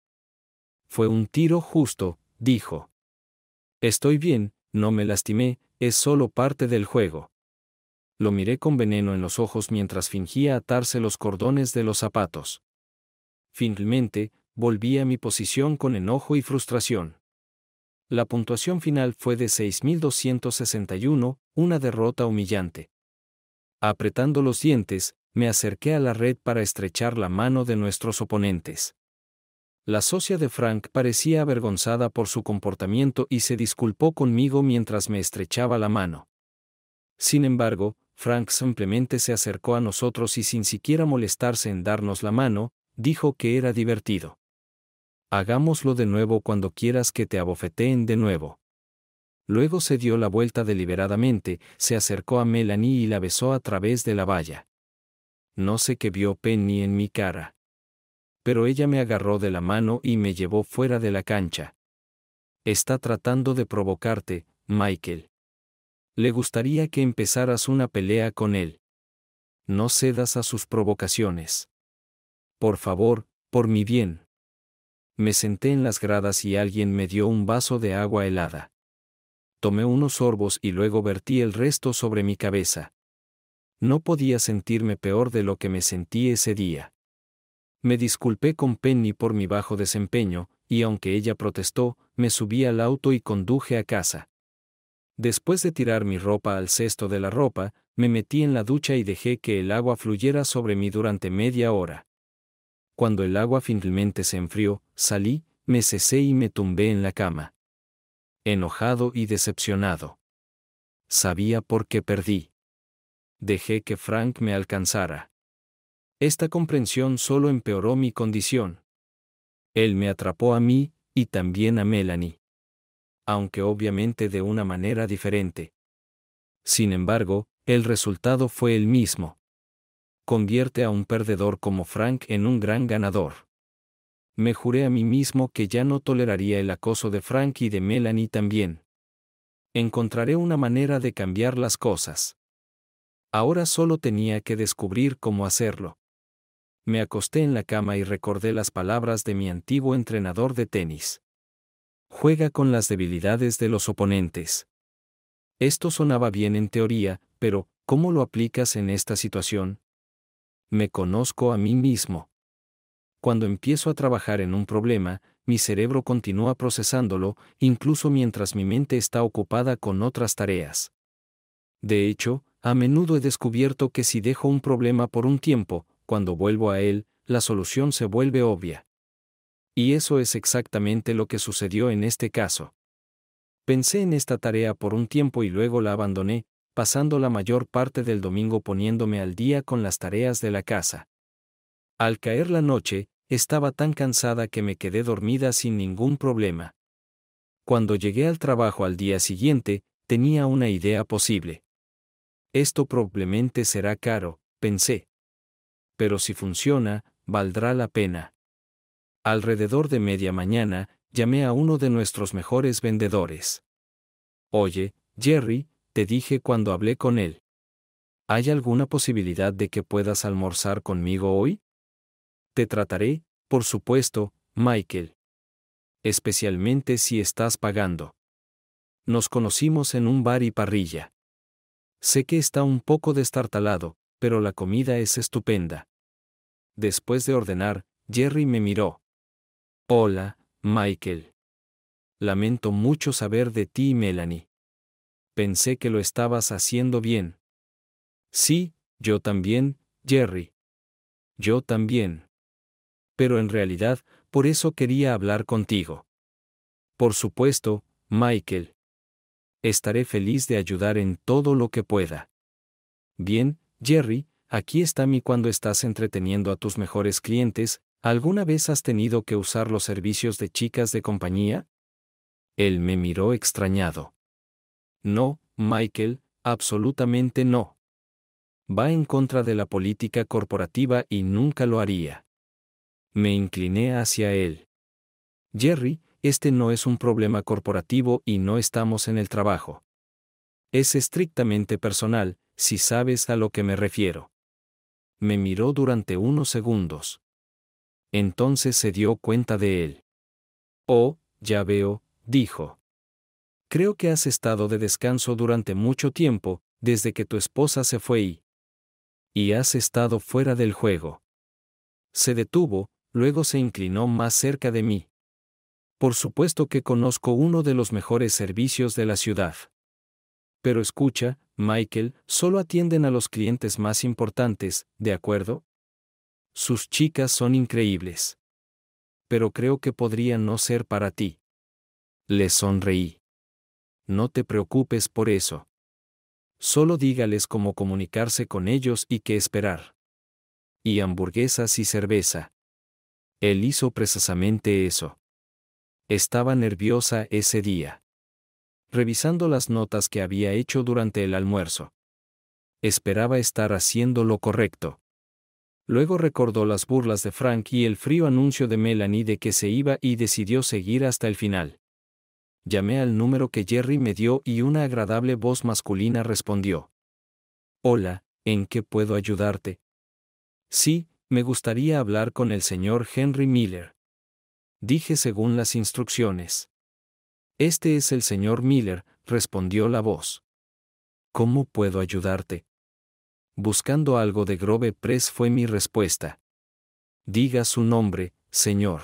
Fue un tiro justo, dijo. Estoy bien, no me lastimé, es solo parte del juego. Lo miré con veneno en los ojos mientras fingía atarse los cordones de los zapatos. Finalmente, volví a mi posición con enojo y frustración la puntuación final fue de 6.261, una derrota humillante. Apretando los dientes, me acerqué a la red para estrechar la mano de nuestros oponentes. La socia de Frank parecía avergonzada por su comportamiento y se disculpó conmigo mientras me estrechaba la mano. Sin embargo, Frank simplemente se acercó a nosotros y sin siquiera molestarse en darnos la mano, dijo que era divertido. Hagámoslo de nuevo cuando quieras que te abofeteen de nuevo. Luego se dio la vuelta deliberadamente, se acercó a Melanie y la besó a través de la valla. No sé qué vio Penny en mi cara. Pero ella me agarró de la mano y me llevó fuera de la cancha. Está tratando de provocarte, Michael. Le gustaría que empezaras una pelea con él. No cedas a sus provocaciones. Por favor, por mi bien. Me senté en las gradas y alguien me dio un vaso de agua helada. Tomé unos sorbos y luego vertí el resto sobre mi cabeza. No podía sentirme peor de lo que me sentí ese día. Me disculpé con Penny por mi bajo desempeño, y aunque ella protestó, me subí al auto y conduje a casa. Después de tirar mi ropa al cesto de la ropa, me metí en la ducha y dejé que el agua fluyera sobre mí durante media hora. Cuando el agua finalmente se enfrió, salí, me cesé y me tumbé en la cama. Enojado y decepcionado. Sabía por qué perdí. Dejé que Frank me alcanzara. Esta comprensión solo empeoró mi condición. Él me atrapó a mí y también a Melanie. Aunque obviamente de una manera diferente. Sin embargo, el resultado fue el mismo convierte a un perdedor como Frank en un gran ganador. Me juré a mí mismo que ya no toleraría el acoso de Frank y de Melanie también. Encontraré una manera de cambiar las cosas. Ahora solo tenía que descubrir cómo hacerlo. Me acosté en la cama y recordé las palabras de mi antiguo entrenador de tenis. Juega con las debilidades de los oponentes. Esto sonaba bien en teoría, pero ¿cómo lo aplicas en esta situación? Me conozco a mí mismo. Cuando empiezo a trabajar en un problema, mi cerebro continúa procesándolo, incluso mientras mi mente está ocupada con otras tareas. De hecho, a menudo he descubierto que si dejo un problema por un tiempo, cuando vuelvo a él, la solución se vuelve obvia. Y eso es exactamente lo que sucedió en este caso. Pensé en esta tarea por un tiempo y luego la abandoné, pasando la mayor parte del domingo poniéndome al día con las tareas de la casa. Al caer la noche, estaba tan cansada que me quedé dormida sin ningún problema. Cuando llegué al trabajo al día siguiente, tenía una idea posible. Esto probablemente será caro, pensé. Pero si funciona, valdrá la pena. Alrededor de media mañana, llamé a uno de nuestros mejores vendedores. Oye, Jerry, te dije cuando hablé con él. ¿Hay alguna posibilidad de que puedas almorzar conmigo hoy? Te trataré, por supuesto, Michael. Especialmente si estás pagando. Nos conocimos en un bar y parrilla. Sé que está un poco destartalado, pero la comida es estupenda. Después de ordenar, Jerry me miró. Hola, Michael. Lamento mucho saber de ti Melanie pensé que lo estabas haciendo bien. Sí, yo también, Jerry. Yo también. Pero en realidad, por eso quería hablar contigo. Por supuesto, Michael. Estaré feliz de ayudar en todo lo que pueda. Bien, Jerry, aquí está mi cuando estás entreteniendo a tus mejores clientes, ¿alguna vez has tenido que usar los servicios de chicas de compañía? Él me miró extrañado. No, Michael, absolutamente no. Va en contra de la política corporativa y nunca lo haría. Me incliné hacia él. Jerry, este no es un problema corporativo y no estamos en el trabajo. Es estrictamente personal, si sabes a lo que me refiero. Me miró durante unos segundos. Entonces se dio cuenta de él. Oh, ya veo, dijo creo que has estado de descanso durante mucho tiempo, desde que tu esposa se fue y... Y has estado fuera del juego. Se detuvo, luego se inclinó más cerca de mí. Por supuesto que conozco uno de los mejores servicios de la ciudad. Pero escucha, Michael, solo atienden a los clientes más importantes, ¿de acuerdo? Sus chicas son increíbles. Pero creo que podrían no ser para ti. Le sonreí no te preocupes por eso. Solo dígales cómo comunicarse con ellos y qué esperar. Y hamburguesas y cerveza. Él hizo precisamente eso. Estaba nerviosa ese día. Revisando las notas que había hecho durante el almuerzo. Esperaba estar haciendo lo correcto. Luego recordó las burlas de Frank y el frío anuncio de Melanie de que se iba y decidió seguir hasta el final llamé al número que Jerry me dio y una agradable voz masculina respondió. Hola, ¿en qué puedo ayudarte? Sí, me gustaría hablar con el señor Henry Miller. Dije según las instrucciones. Este es el señor Miller, respondió la voz. ¿Cómo puedo ayudarte? Buscando algo de Grove Press fue mi respuesta. Diga su nombre, señor.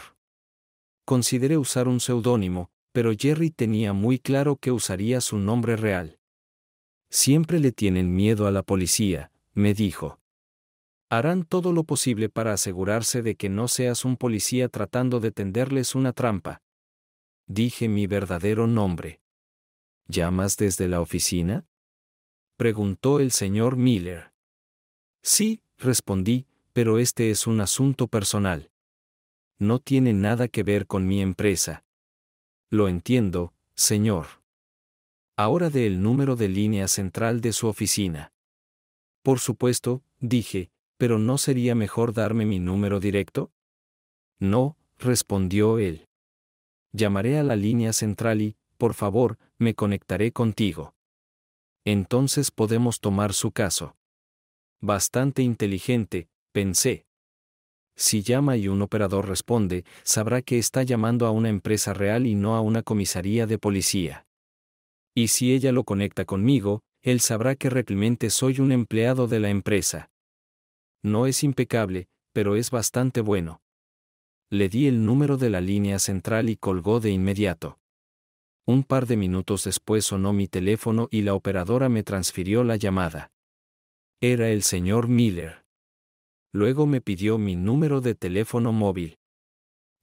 Consideré usar un seudónimo, pero Jerry tenía muy claro que usaría su nombre real. Siempre le tienen miedo a la policía, me dijo. Harán todo lo posible para asegurarse de que no seas un policía tratando de tenderles una trampa. Dije mi verdadero nombre. ¿Llamas desde la oficina? preguntó el señor Miller. Sí, respondí, pero este es un asunto personal. No tiene nada que ver con mi empresa. Lo entiendo, señor. Ahora dé el número de línea central de su oficina. Por supuesto, dije, pero ¿no sería mejor darme mi número directo? No, respondió él. Llamaré a la línea central y, por favor, me conectaré contigo. Entonces podemos tomar su caso. Bastante inteligente, pensé. Si llama y un operador responde, sabrá que está llamando a una empresa real y no a una comisaría de policía. Y si ella lo conecta conmigo, él sabrá que realmente soy un empleado de la empresa. No es impecable, pero es bastante bueno. Le di el número de la línea central y colgó de inmediato. Un par de minutos después sonó mi teléfono y la operadora me transfirió la llamada. Era el señor Miller. Luego me pidió mi número de teléfono móvil.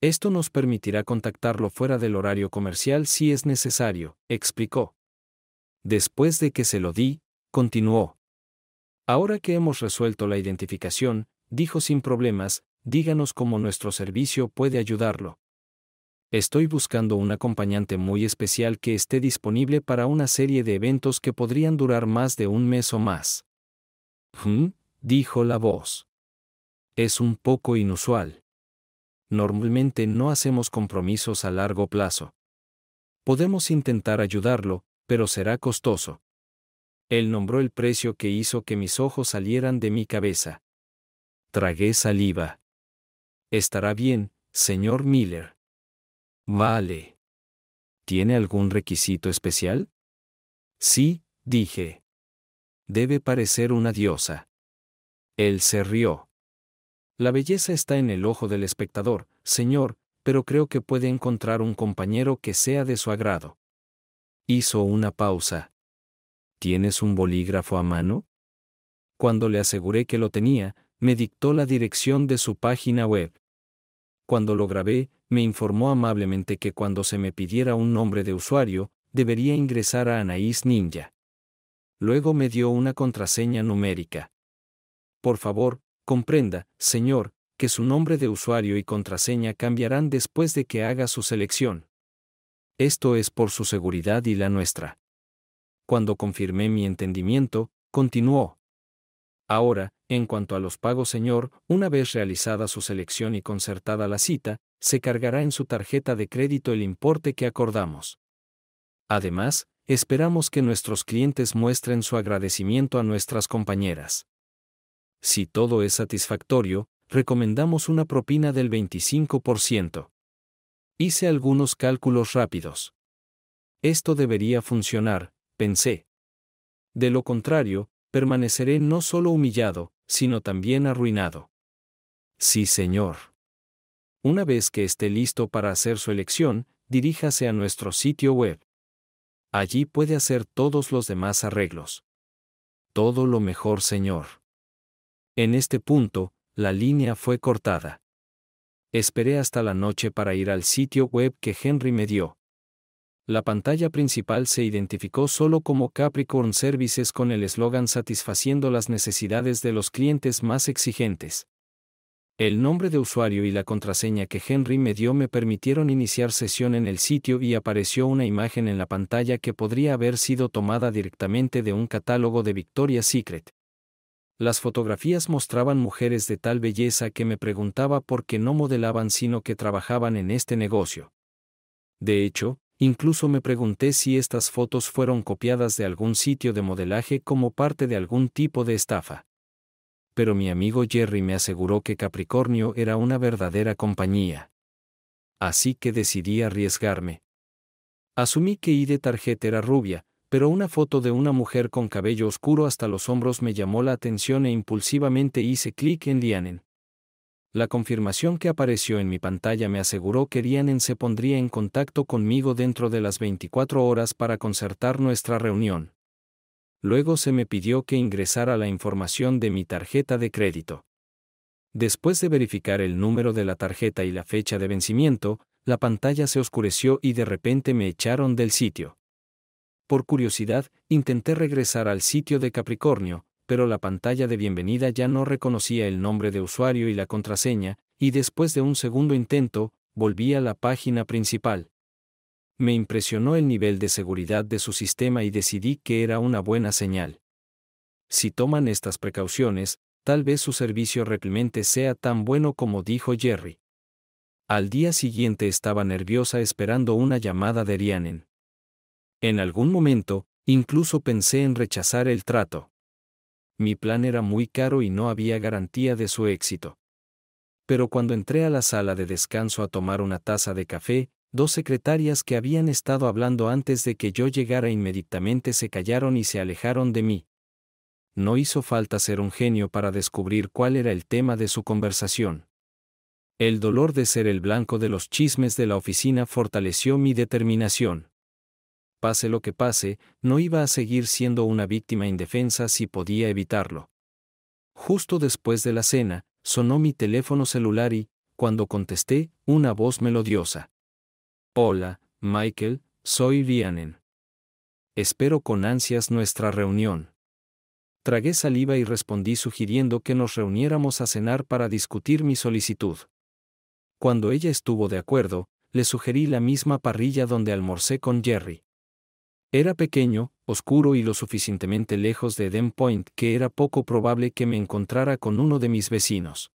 Esto nos permitirá contactarlo fuera del horario comercial si es necesario, explicó. Después de que se lo di, continuó. Ahora que hemos resuelto la identificación, dijo sin problemas, díganos cómo nuestro servicio puede ayudarlo. Estoy buscando un acompañante muy especial que esté disponible para una serie de eventos que podrían durar más de un mes o más. Hmm, dijo la voz es un poco inusual. Normalmente no hacemos compromisos a largo plazo. Podemos intentar ayudarlo, pero será costoso. Él nombró el precio que hizo que mis ojos salieran de mi cabeza. Tragué saliva. Estará bien, señor Miller. Vale. ¿Tiene algún requisito especial? Sí, dije. Debe parecer una diosa. Él se rió. La belleza está en el ojo del espectador, señor, pero creo que puede encontrar un compañero que sea de su agrado. Hizo una pausa. ¿Tienes un bolígrafo a mano? Cuando le aseguré que lo tenía, me dictó la dirección de su página web. Cuando lo grabé, me informó amablemente que cuando se me pidiera un nombre de usuario, debería ingresar a Anaís Ninja. Luego me dio una contraseña numérica. Por favor, Comprenda, señor, que su nombre de usuario y contraseña cambiarán después de que haga su selección. Esto es por su seguridad y la nuestra. Cuando confirmé mi entendimiento, continuó. Ahora, en cuanto a los pagos, señor, una vez realizada su selección y concertada la cita, se cargará en su tarjeta de crédito el importe que acordamos. Además, esperamos que nuestros clientes muestren su agradecimiento a nuestras compañeras. Si todo es satisfactorio, recomendamos una propina del 25%. Hice algunos cálculos rápidos. Esto debería funcionar, pensé. De lo contrario, permaneceré no solo humillado, sino también arruinado. Sí, señor. Una vez que esté listo para hacer su elección, diríjase a nuestro sitio web. Allí puede hacer todos los demás arreglos. Todo lo mejor, señor. En este punto, la línea fue cortada. Esperé hasta la noche para ir al sitio web que Henry me dio. La pantalla principal se identificó solo como Capricorn Services con el eslogan satisfaciendo las necesidades de los clientes más exigentes. El nombre de usuario y la contraseña que Henry me dio me permitieron iniciar sesión en el sitio y apareció una imagen en la pantalla que podría haber sido tomada directamente de un catálogo de Victoria's Secret. Las fotografías mostraban mujeres de tal belleza que me preguntaba por qué no modelaban sino que trabajaban en este negocio. De hecho, incluso me pregunté si estas fotos fueron copiadas de algún sitio de modelaje como parte de algún tipo de estafa. Pero mi amigo Jerry me aseguró que Capricornio era una verdadera compañía. Así que decidí arriesgarme. Asumí que ID tarjeta era rubia, pero una foto de una mujer con cabello oscuro hasta los hombros me llamó la atención e impulsivamente hice clic en Lianen. La confirmación que apareció en mi pantalla me aseguró que Lianen se pondría en contacto conmigo dentro de las 24 horas para concertar nuestra reunión. Luego se me pidió que ingresara la información de mi tarjeta de crédito. Después de verificar el número de la tarjeta y la fecha de vencimiento, la pantalla se oscureció y de repente me echaron del sitio. Por curiosidad, intenté regresar al sitio de Capricornio, pero la pantalla de bienvenida ya no reconocía el nombre de usuario y la contraseña, y después de un segundo intento, volví a la página principal. Me impresionó el nivel de seguridad de su sistema y decidí que era una buena señal. Si toman estas precauciones, tal vez su servicio realmente sea tan bueno como dijo Jerry. Al día siguiente estaba nerviosa esperando una llamada de Rianen. En algún momento, incluso pensé en rechazar el trato. Mi plan era muy caro y no había garantía de su éxito. Pero cuando entré a la sala de descanso a tomar una taza de café, dos secretarias que habían estado hablando antes de que yo llegara inmediatamente se callaron y se alejaron de mí. No hizo falta ser un genio para descubrir cuál era el tema de su conversación. El dolor de ser el blanco de los chismes de la oficina fortaleció mi determinación pase lo que pase, no iba a seguir siendo una víctima indefensa si podía evitarlo. Justo después de la cena, sonó mi teléfono celular y, cuando contesté, una voz melodiosa. Hola, Michael, soy Vianen. Espero con ansias nuestra reunión. Tragué saliva y respondí sugiriendo que nos reuniéramos a cenar para discutir mi solicitud. Cuando ella estuvo de acuerdo, le sugerí la misma parrilla donde almorcé con Jerry. Era pequeño, oscuro y lo suficientemente lejos de Eden Point que era poco probable que me encontrara con uno de mis vecinos.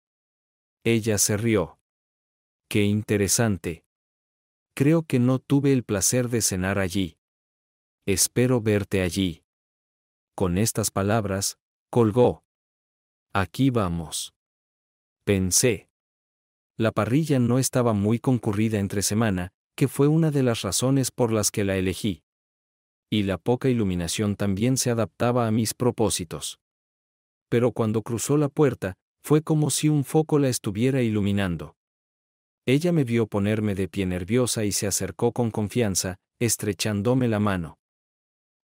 Ella se rió. Qué interesante. Creo que no tuve el placer de cenar allí. Espero verte allí. Con estas palabras, colgó. Aquí vamos. Pensé. La parrilla no estaba muy concurrida entre semana, que fue una de las razones por las que la elegí y la poca iluminación también se adaptaba a mis propósitos. Pero cuando cruzó la puerta, fue como si un foco la estuviera iluminando. Ella me vio ponerme de pie nerviosa y se acercó con confianza, estrechándome la mano.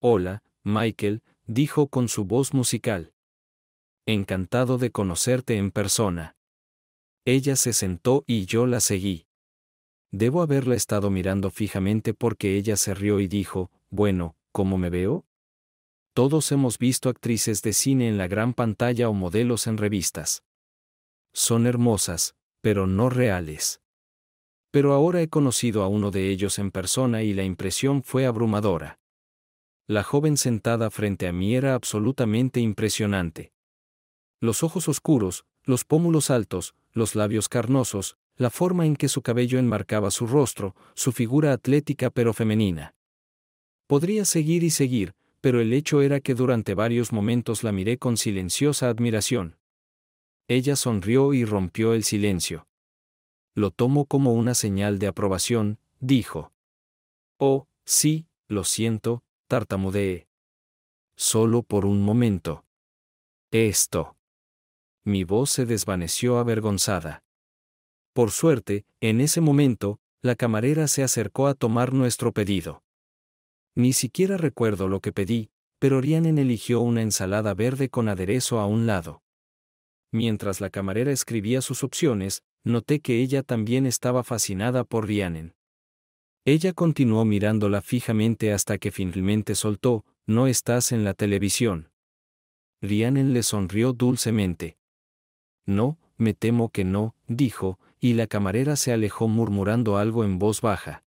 Hola, Michael, dijo con su voz musical. Encantado de conocerte en persona. Ella se sentó y yo la seguí. Debo haberla estado mirando fijamente porque ella se rió y dijo, bueno, ¿cómo me veo? Todos hemos visto actrices de cine en la gran pantalla o modelos en revistas. Son hermosas, pero no reales. Pero ahora he conocido a uno de ellos en persona y la impresión fue abrumadora. La joven sentada frente a mí era absolutamente impresionante. Los ojos oscuros, los pómulos altos, los labios carnosos, la forma en que su cabello enmarcaba su rostro, su figura atlética pero femenina. Podría seguir y seguir, pero el hecho era que durante varios momentos la miré con silenciosa admiración. Ella sonrió y rompió el silencio. Lo tomo como una señal de aprobación, dijo. Oh, sí, lo siento, tartamudeé. Solo por un momento. Esto. Mi voz se desvaneció avergonzada. Por suerte, en ese momento, la camarera se acercó a tomar nuestro pedido. Ni siquiera recuerdo lo que pedí, pero Rianen eligió una ensalada verde con aderezo a un lado. Mientras la camarera escribía sus opciones, noté que ella también estaba fascinada por Rianen. Ella continuó mirándola fijamente hasta que finalmente soltó, no estás en la televisión. Rianen le sonrió dulcemente. No, me temo que no, dijo, y la camarera se alejó murmurando algo en voz baja.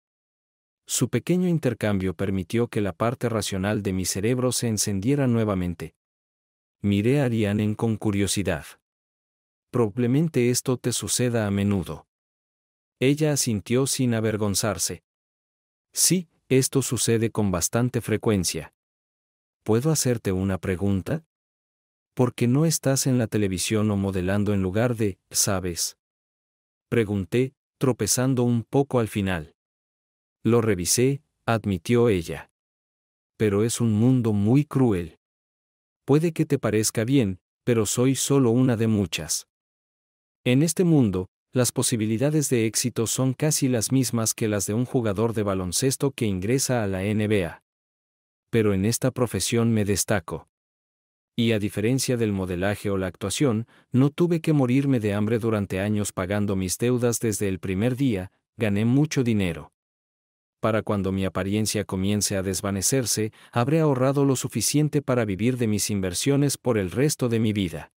Su pequeño intercambio permitió que la parte racional de mi cerebro se encendiera nuevamente. Miré a Ariane con curiosidad. Probablemente esto te suceda a menudo. Ella asintió sin avergonzarse. Sí, esto sucede con bastante frecuencia. ¿Puedo hacerte una pregunta? ¿Por qué no estás en la televisión o modelando en lugar de, sabes? Pregunté, tropezando un poco al final. Lo revisé, admitió ella. Pero es un mundo muy cruel. Puede que te parezca bien, pero soy solo una de muchas. En este mundo, las posibilidades de éxito son casi las mismas que las de un jugador de baloncesto que ingresa a la NBA. Pero en esta profesión me destaco. Y a diferencia del modelaje o la actuación, no tuve que morirme de hambre durante años pagando mis deudas desde el primer día, gané mucho dinero para cuando mi apariencia comience a desvanecerse, habré ahorrado lo suficiente para vivir de mis inversiones por el resto de mi vida.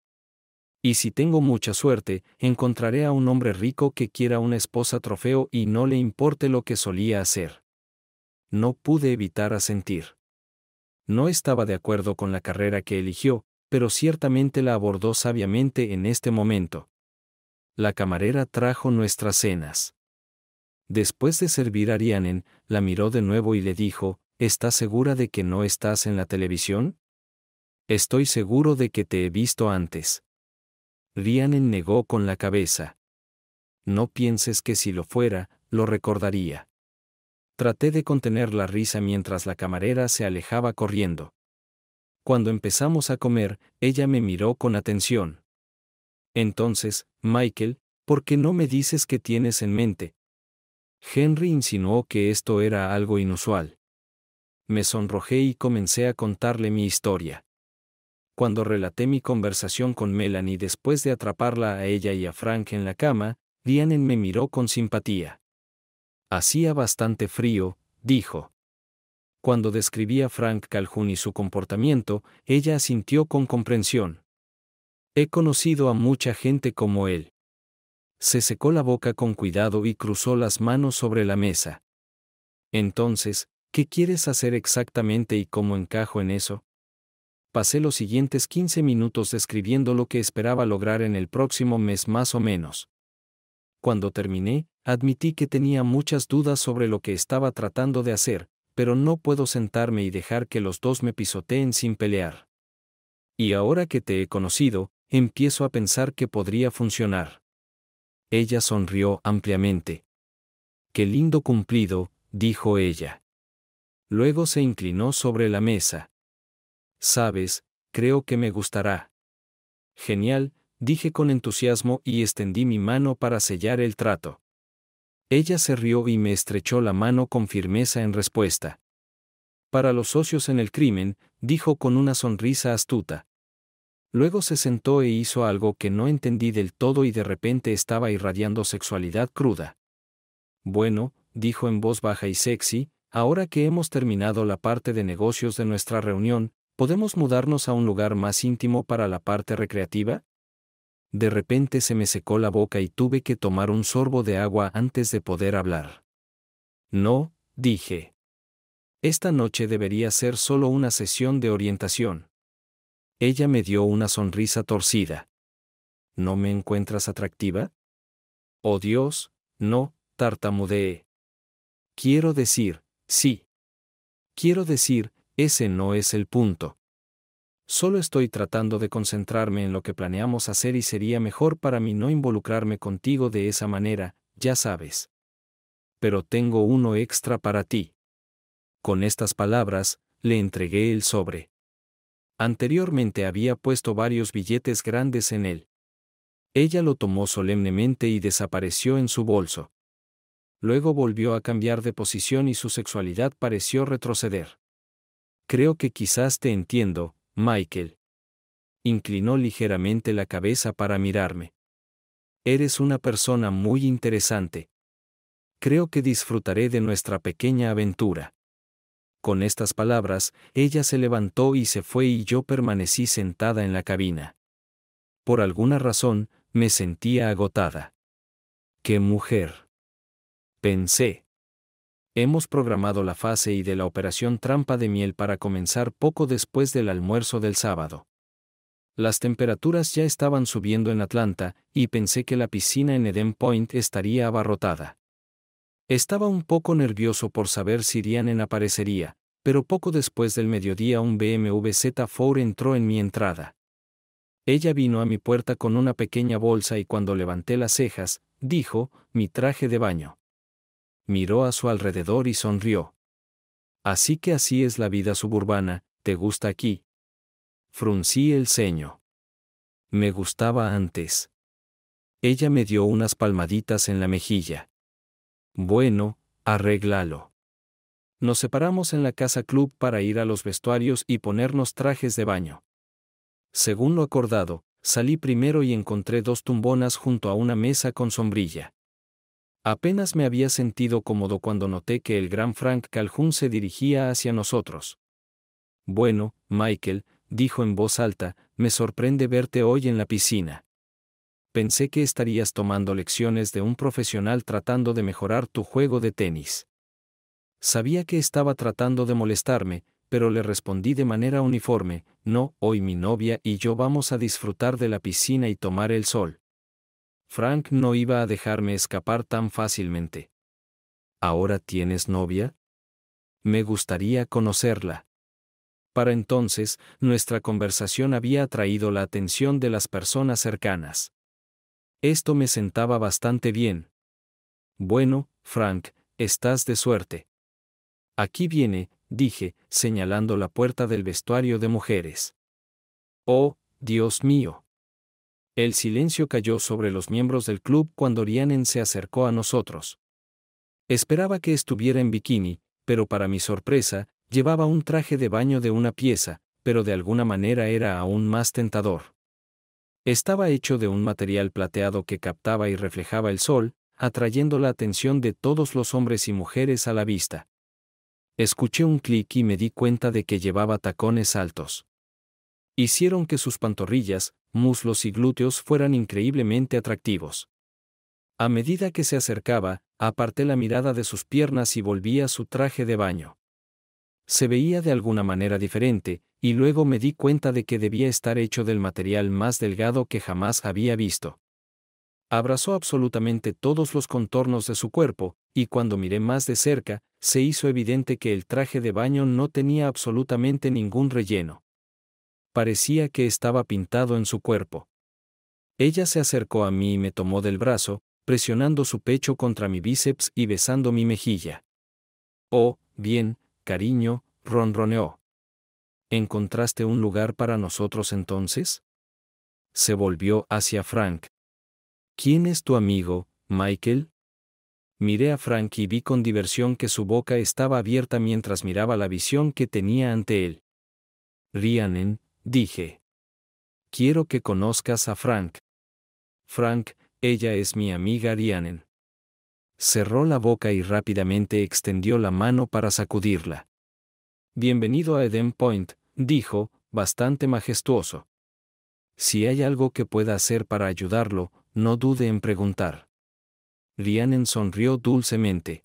Y si tengo mucha suerte, encontraré a un hombre rico que quiera una esposa trofeo y no le importe lo que solía hacer. No pude evitar asentir. No estaba de acuerdo con la carrera que eligió, pero ciertamente la abordó sabiamente en este momento. La camarera trajo nuestras cenas. Después de servir a Arianen, la miró de nuevo y le dijo, ¿Estás segura de que no estás en la televisión? Estoy seguro de que te he visto antes. Rianen negó con la cabeza. No pienses que si lo fuera, lo recordaría. Traté de contener la risa mientras la camarera se alejaba corriendo. Cuando empezamos a comer, ella me miró con atención. Entonces, Michael, ¿por qué no me dices qué tienes en mente? Henry insinuó que esto era algo inusual. Me sonrojé y comencé a contarle mi historia. Cuando relaté mi conversación con Melanie después de atraparla a ella y a Frank en la cama, Dianen me miró con simpatía. Hacía bastante frío, dijo. Cuando describí a Frank Calhoun y su comportamiento, ella asintió con comprensión. He conocido a mucha gente como él se secó la boca con cuidado y cruzó las manos sobre la mesa. Entonces, ¿qué quieres hacer exactamente y cómo encajo en eso? Pasé los siguientes 15 minutos describiendo lo que esperaba lograr en el próximo mes más o menos. Cuando terminé, admití que tenía muchas dudas sobre lo que estaba tratando de hacer, pero no puedo sentarme y dejar que los dos me pisoteen sin pelear. Y ahora que te he conocido, empiezo a pensar que podría funcionar. Ella sonrió ampliamente. Qué lindo cumplido, dijo ella. Luego se inclinó sobre la mesa. Sabes, creo que me gustará. Genial, dije con entusiasmo y extendí mi mano para sellar el trato. Ella se rió y me estrechó la mano con firmeza en respuesta. Para los socios en el crimen, dijo con una sonrisa astuta. Luego se sentó e hizo algo que no entendí del todo y de repente estaba irradiando sexualidad cruda. Bueno, dijo en voz baja y sexy, ahora que hemos terminado la parte de negocios de nuestra reunión, ¿podemos mudarnos a un lugar más íntimo para la parte recreativa? De repente se me secó la boca y tuve que tomar un sorbo de agua antes de poder hablar. No, dije. Esta noche debería ser solo una sesión de orientación. Ella me dio una sonrisa torcida. ¿No me encuentras atractiva? Oh Dios, no, tartamudeé. Quiero decir, sí. Quiero decir, ese no es el punto. Solo estoy tratando de concentrarme en lo que planeamos hacer y sería mejor para mí no involucrarme contigo de esa manera, ya sabes. Pero tengo uno extra para ti. Con estas palabras, le entregué el sobre. Anteriormente había puesto varios billetes grandes en él. Ella lo tomó solemnemente y desapareció en su bolso. Luego volvió a cambiar de posición y su sexualidad pareció retroceder. Creo que quizás te entiendo, Michael. Inclinó ligeramente la cabeza para mirarme. Eres una persona muy interesante. Creo que disfrutaré de nuestra pequeña aventura. Con estas palabras, ella se levantó y se fue y yo permanecí sentada en la cabina. Por alguna razón, me sentía agotada. ¡Qué mujer! Pensé. Hemos programado la fase y de la operación trampa de miel para comenzar poco después del almuerzo del sábado. Las temperaturas ya estaban subiendo en Atlanta, y pensé que la piscina en Eden Point estaría abarrotada. Estaba un poco nervioso por saber si Rianen aparecería, pero poco después del mediodía un BMW Z4 entró en mi entrada. Ella vino a mi puerta con una pequeña bolsa y cuando levanté las cejas, dijo, mi traje de baño. Miró a su alrededor y sonrió. Así que así es la vida suburbana, ¿te gusta aquí? Fruncí el ceño. Me gustaba antes. Ella me dio unas palmaditas en la mejilla. Bueno, arréglalo. Nos separamos en la casa club para ir a los vestuarios y ponernos trajes de baño. Según lo acordado, salí primero y encontré dos tumbonas junto a una mesa con sombrilla. Apenas me había sentido cómodo cuando noté que el gran Frank Calhoun se dirigía hacia nosotros. Bueno, Michael, dijo en voz alta, me sorprende verte hoy en la piscina pensé que estarías tomando lecciones de un profesional tratando de mejorar tu juego de tenis. Sabía que estaba tratando de molestarme, pero le respondí de manera uniforme, no, hoy mi novia y yo vamos a disfrutar de la piscina y tomar el sol. Frank no iba a dejarme escapar tan fácilmente. ¿Ahora tienes novia? Me gustaría conocerla. Para entonces, nuestra conversación había atraído la atención de las personas cercanas. Esto me sentaba bastante bien. Bueno, Frank, estás de suerte. Aquí viene, dije, señalando la puerta del vestuario de mujeres. Oh, Dios mío. El silencio cayó sobre los miembros del club cuando Rianen se acercó a nosotros. Esperaba que estuviera en bikini, pero para mi sorpresa, llevaba un traje de baño de una pieza, pero de alguna manera era aún más tentador. Estaba hecho de un material plateado que captaba y reflejaba el sol, atrayendo la atención de todos los hombres y mujeres a la vista. Escuché un clic y me di cuenta de que llevaba tacones altos. Hicieron que sus pantorrillas, muslos y glúteos fueran increíblemente atractivos. A medida que se acercaba, aparté la mirada de sus piernas y volví a su traje de baño. Se veía de alguna manera diferente, y luego me di cuenta de que debía estar hecho del material más delgado que jamás había visto. Abrazó absolutamente todos los contornos de su cuerpo, y cuando miré más de cerca, se hizo evidente que el traje de baño no tenía absolutamente ningún relleno. Parecía que estaba pintado en su cuerpo. Ella se acercó a mí y me tomó del brazo, presionando su pecho contra mi bíceps y besando mi mejilla. Oh, bien, cariño, ronroneó. ¿Encontraste un lugar para nosotros entonces? Se volvió hacia Frank. ¿Quién es tu amigo, Michael? Miré a Frank y vi con diversión que su boca estaba abierta mientras miraba la visión que tenía ante él. Rhiannon, dije. Quiero que conozcas a Frank. Frank, ella es mi amiga Rhiannon. Cerró la boca y rápidamente extendió la mano para sacudirla. Bienvenido a Eden Point, dijo, bastante majestuoso. Si hay algo que pueda hacer para ayudarlo, no dude en preguntar. Rhiannon sonrió dulcemente.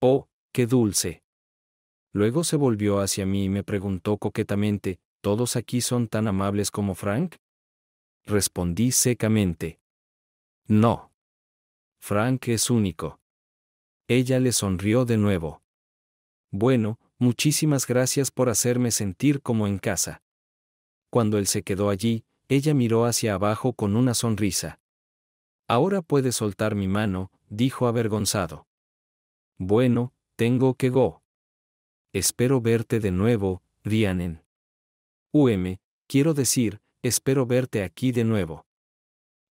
Oh, qué dulce. Luego se volvió hacia mí y me preguntó coquetamente, ¿todos aquí son tan amables como Frank? Respondí secamente. No. Frank es único. Ella le sonrió de nuevo. Bueno, muchísimas gracias por hacerme sentir como en casa. Cuando él se quedó allí, ella miró hacia abajo con una sonrisa. Ahora puedes soltar mi mano, dijo avergonzado. Bueno, tengo que go. Espero verte de nuevo, Rianen. UM, quiero decir, espero verte aquí de nuevo.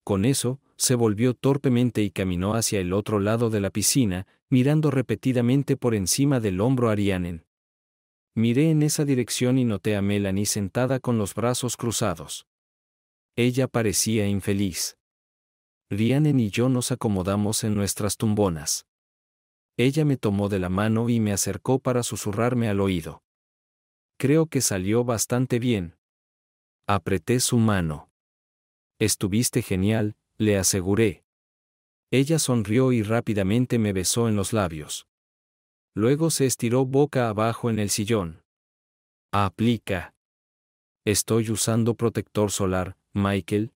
Con eso, se volvió torpemente y caminó hacia el otro lado de la piscina, mirando repetidamente por encima del hombro a Rianen. Miré en esa dirección y noté a Melanie sentada con los brazos cruzados. Ella parecía infeliz. Rianen y yo nos acomodamos en nuestras tumbonas. Ella me tomó de la mano y me acercó para susurrarme al oído. Creo que salió bastante bien. Apreté su mano. Estuviste genial, le aseguré. Ella sonrió y rápidamente me besó en los labios. Luego se estiró boca abajo en el sillón. Aplica. Estoy usando protector solar, Michael.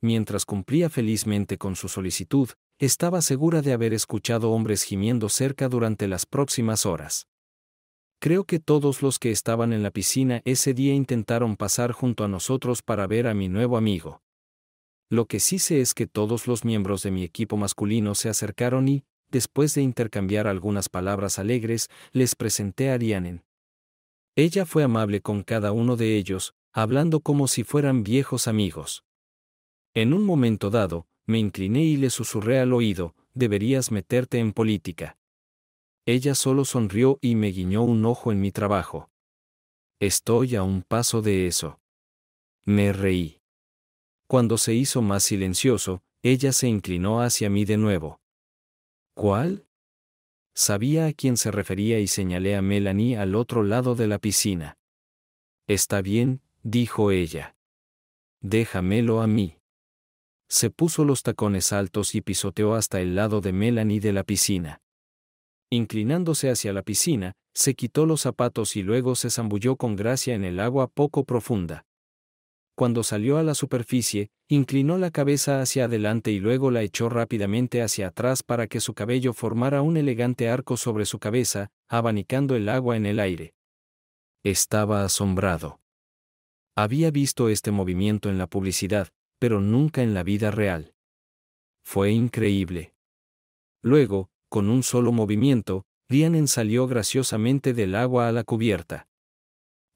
Mientras cumplía felizmente con su solicitud, estaba segura de haber escuchado hombres gimiendo cerca durante las próximas horas. Creo que todos los que estaban en la piscina ese día intentaron pasar junto a nosotros para ver a mi nuevo amigo. Lo que sí sé es que todos los miembros de mi equipo masculino se acercaron y, Después de intercambiar algunas palabras alegres, les presenté a Arianen. Ella fue amable con cada uno de ellos, hablando como si fueran viejos amigos. En un momento dado, me incliné y le susurré al oído, deberías meterte en política. Ella solo sonrió y me guiñó un ojo en mi trabajo. Estoy a un paso de eso. Me reí. Cuando se hizo más silencioso, ella se inclinó hacia mí de nuevo. ¿Cuál? Sabía a quién se refería y señalé a Melanie al otro lado de la piscina. Está bien, dijo ella. Déjamelo a mí. Se puso los tacones altos y pisoteó hasta el lado de Melanie de la piscina. Inclinándose hacia la piscina, se quitó los zapatos y luego se zambulló con gracia en el agua poco profunda. Cuando salió a la superficie, inclinó la cabeza hacia adelante y luego la echó rápidamente hacia atrás para que su cabello formara un elegante arco sobre su cabeza, abanicando el agua en el aire. Estaba asombrado. Había visto este movimiento en la publicidad, pero nunca en la vida real. Fue increíble. Luego, con un solo movimiento, Dianen salió graciosamente del agua a la cubierta.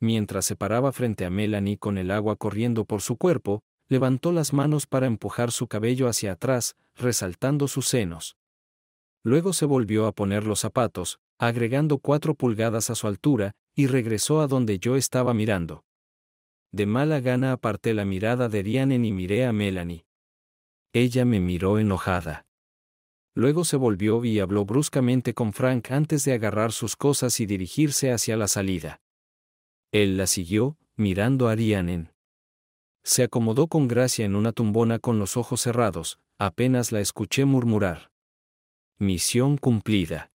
Mientras se paraba frente a Melanie con el agua corriendo por su cuerpo, levantó las manos para empujar su cabello hacia atrás, resaltando sus senos. Luego se volvió a poner los zapatos, agregando cuatro pulgadas a su altura, y regresó a donde yo estaba mirando. De mala gana aparté la mirada de Rianen y miré a Melanie. Ella me miró enojada. Luego se volvió y habló bruscamente con Frank antes de agarrar sus cosas y dirigirse hacia la salida. Él la siguió, mirando a Ariane. Se acomodó con gracia en una tumbona con los ojos cerrados, apenas la escuché murmurar. Misión cumplida.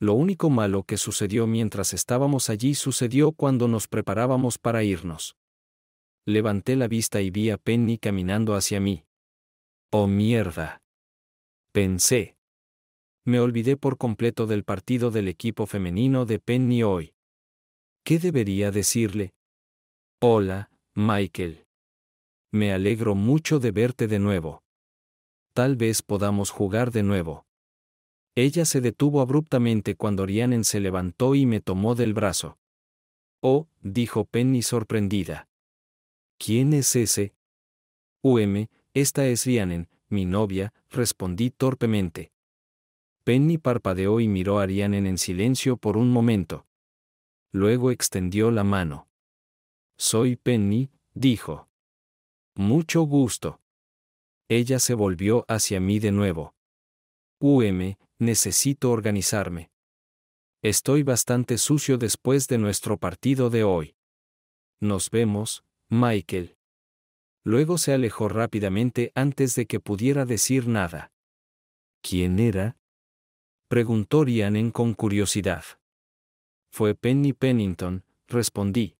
Lo único malo que sucedió mientras estábamos allí sucedió cuando nos preparábamos para irnos. Levanté la vista y vi a Penny caminando hacia mí. ¡Oh mierda! Pensé. Me olvidé por completo del partido del equipo femenino de Penny hoy. ¿qué debería decirle? Hola, Michael. Me alegro mucho de verte de nuevo. Tal vez podamos jugar de nuevo. Ella se detuvo abruptamente cuando Rianen se levantó y me tomó del brazo. Oh, dijo Penny sorprendida. ¿Quién es ese? Um, esta es Rianen, mi novia, respondí torpemente. Penny parpadeó y miró a Rianen en silencio por un momento. Luego extendió la mano. Soy Penny, dijo. Mucho gusto. Ella se volvió hacia mí de nuevo. UM, necesito organizarme. Estoy bastante sucio después de nuestro partido de hoy. Nos vemos, Michael. Luego se alejó rápidamente antes de que pudiera decir nada. ¿Quién era? Preguntó Rianen con curiosidad. Fue Penny Pennington, respondí.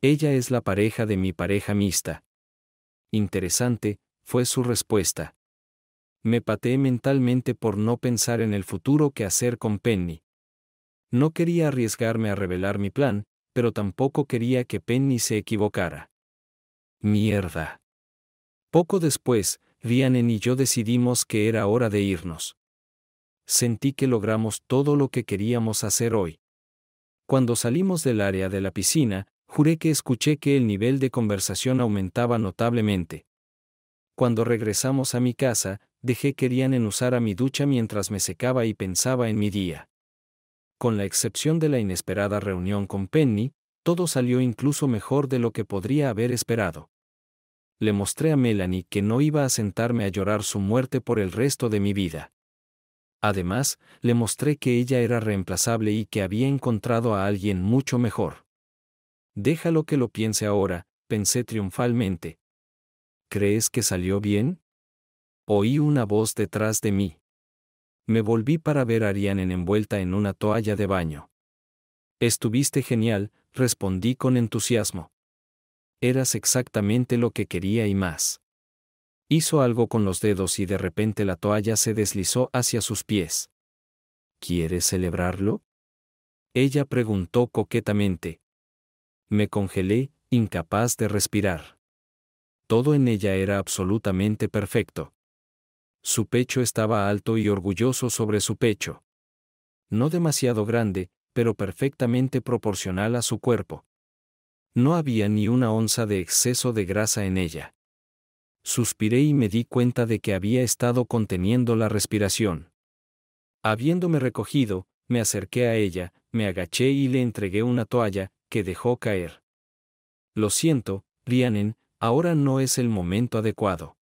Ella es la pareja de mi pareja mixta. Interesante, fue su respuesta. Me pateé mentalmente por no pensar en el futuro que hacer con Penny. No quería arriesgarme a revelar mi plan, pero tampoco quería que Penny se equivocara. Mierda. Poco después, Rhiannon y yo decidimos que era hora de irnos. Sentí que logramos todo lo que queríamos hacer hoy. Cuando salimos del área de la piscina, juré que escuché que el nivel de conversación aumentaba notablemente. Cuando regresamos a mi casa, dejé que en usar a mi ducha mientras me secaba y pensaba en mi día. Con la excepción de la inesperada reunión con Penny, todo salió incluso mejor de lo que podría haber esperado. Le mostré a Melanie que no iba a sentarme a llorar su muerte por el resto de mi vida. Además, le mostré que ella era reemplazable y que había encontrado a alguien mucho mejor. Déjalo que lo piense ahora, pensé triunfalmente. ¿Crees que salió bien? Oí una voz detrás de mí. Me volví para ver a Ariane envuelta en una toalla de baño. Estuviste genial, respondí con entusiasmo. Eras exactamente lo que quería y más. Hizo algo con los dedos y de repente la toalla se deslizó hacia sus pies. ¿Quieres celebrarlo? Ella preguntó coquetamente. Me congelé, incapaz de respirar. Todo en ella era absolutamente perfecto. Su pecho estaba alto y orgulloso sobre su pecho. No demasiado grande, pero perfectamente proporcional a su cuerpo. No había ni una onza de exceso de grasa en ella. Suspiré y me di cuenta de que había estado conteniendo la respiración. Habiéndome recogido, me acerqué a ella, me agaché y le entregué una toalla, que dejó caer. Lo siento, Rianen, ahora no es el momento adecuado.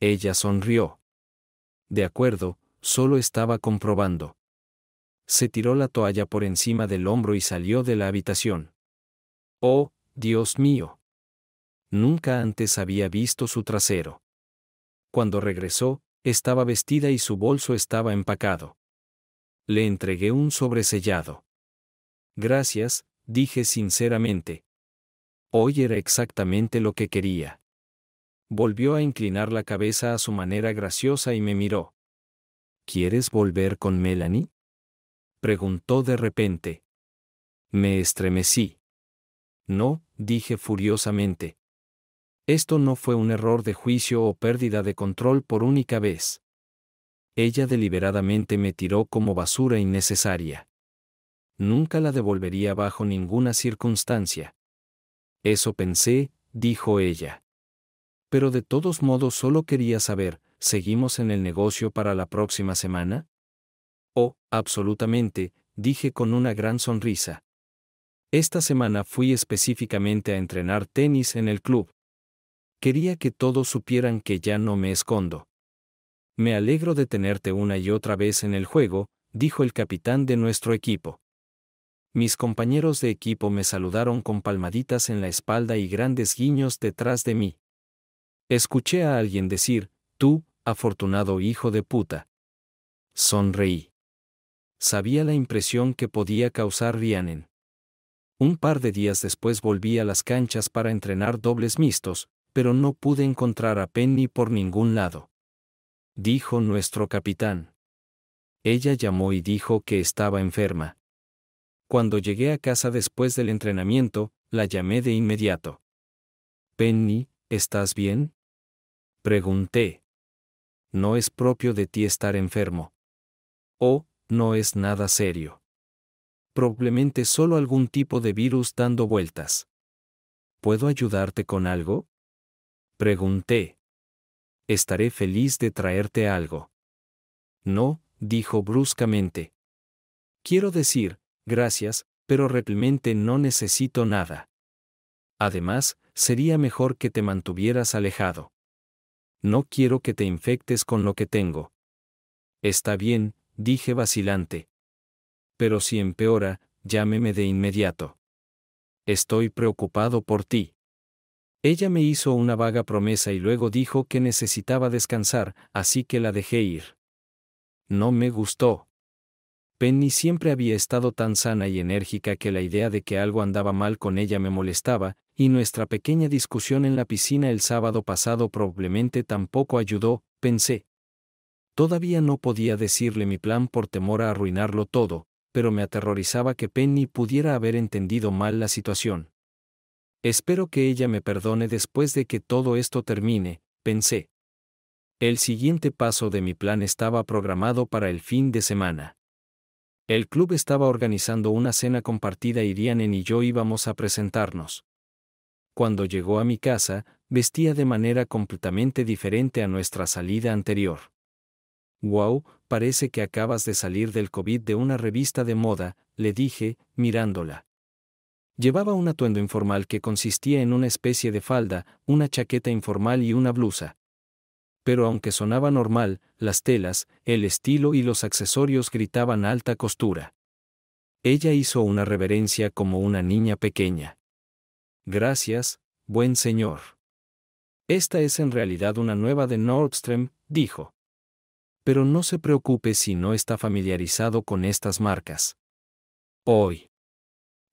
Ella sonrió. De acuerdo, solo estaba comprobando. Se tiró la toalla por encima del hombro y salió de la habitación. Oh, Dios mío. Nunca antes había visto su trasero. Cuando regresó, estaba vestida y su bolso estaba empacado. Le entregué un sobresellado. Gracias, dije sinceramente. Hoy era exactamente lo que quería. Volvió a inclinar la cabeza a su manera graciosa y me miró. ¿Quieres volver con Melanie? preguntó de repente. Me estremecí. No, dije furiosamente. Esto no fue un error de juicio o pérdida de control por única vez. Ella deliberadamente me tiró como basura innecesaria. Nunca la devolvería bajo ninguna circunstancia. Eso pensé, dijo ella. Pero de todos modos solo quería saber, ¿seguimos en el negocio para la próxima semana? Oh, absolutamente, dije con una gran sonrisa. Esta semana fui específicamente a entrenar tenis en el club, Quería que todos supieran que ya no me escondo. Me alegro de tenerte una y otra vez en el juego, dijo el capitán de nuestro equipo. Mis compañeros de equipo me saludaron con palmaditas en la espalda y grandes guiños detrás de mí. Escuché a alguien decir, tú, afortunado hijo de puta. Sonreí. Sabía la impresión que podía causar Rianen. Un par de días después volví a las canchas para entrenar dobles mixtos, pero no pude encontrar a Penny por ningún lado. Dijo nuestro capitán. Ella llamó y dijo que estaba enferma. Cuando llegué a casa después del entrenamiento, la llamé de inmediato. Penny, ¿estás bien? Pregunté. No es propio de ti estar enfermo. Oh, no es nada serio. Probablemente solo algún tipo de virus dando vueltas. ¿Puedo ayudarte con algo? Pregunté. Estaré feliz de traerte algo. No, dijo bruscamente. Quiero decir, gracias, pero realmente no necesito nada. Además, sería mejor que te mantuvieras alejado. No quiero que te infectes con lo que tengo. Está bien, dije vacilante. Pero si empeora, llámeme de inmediato. Estoy preocupado por ti. Ella me hizo una vaga promesa y luego dijo que necesitaba descansar, así que la dejé ir. No me gustó. Penny siempre había estado tan sana y enérgica que la idea de que algo andaba mal con ella me molestaba, y nuestra pequeña discusión en la piscina el sábado pasado probablemente tampoco ayudó, pensé. Todavía no podía decirle mi plan por temor a arruinarlo todo, pero me aterrorizaba que Penny pudiera haber entendido mal la situación. Espero que ella me perdone después de que todo esto termine, pensé. El siguiente paso de mi plan estaba programado para el fin de semana. El club estaba organizando una cena compartida y Rianen y yo íbamos a presentarnos. Cuando llegó a mi casa, vestía de manera completamente diferente a nuestra salida anterior. Wow, parece que acabas de salir del COVID de una revista de moda, le dije, mirándola. Llevaba un atuendo informal que consistía en una especie de falda, una chaqueta informal y una blusa. Pero aunque sonaba normal, las telas, el estilo y los accesorios gritaban alta costura. Ella hizo una reverencia como una niña pequeña. Gracias, buen señor. Esta es en realidad una nueva de Nordstrom, dijo. Pero no se preocupe si no está familiarizado con estas marcas. Hoy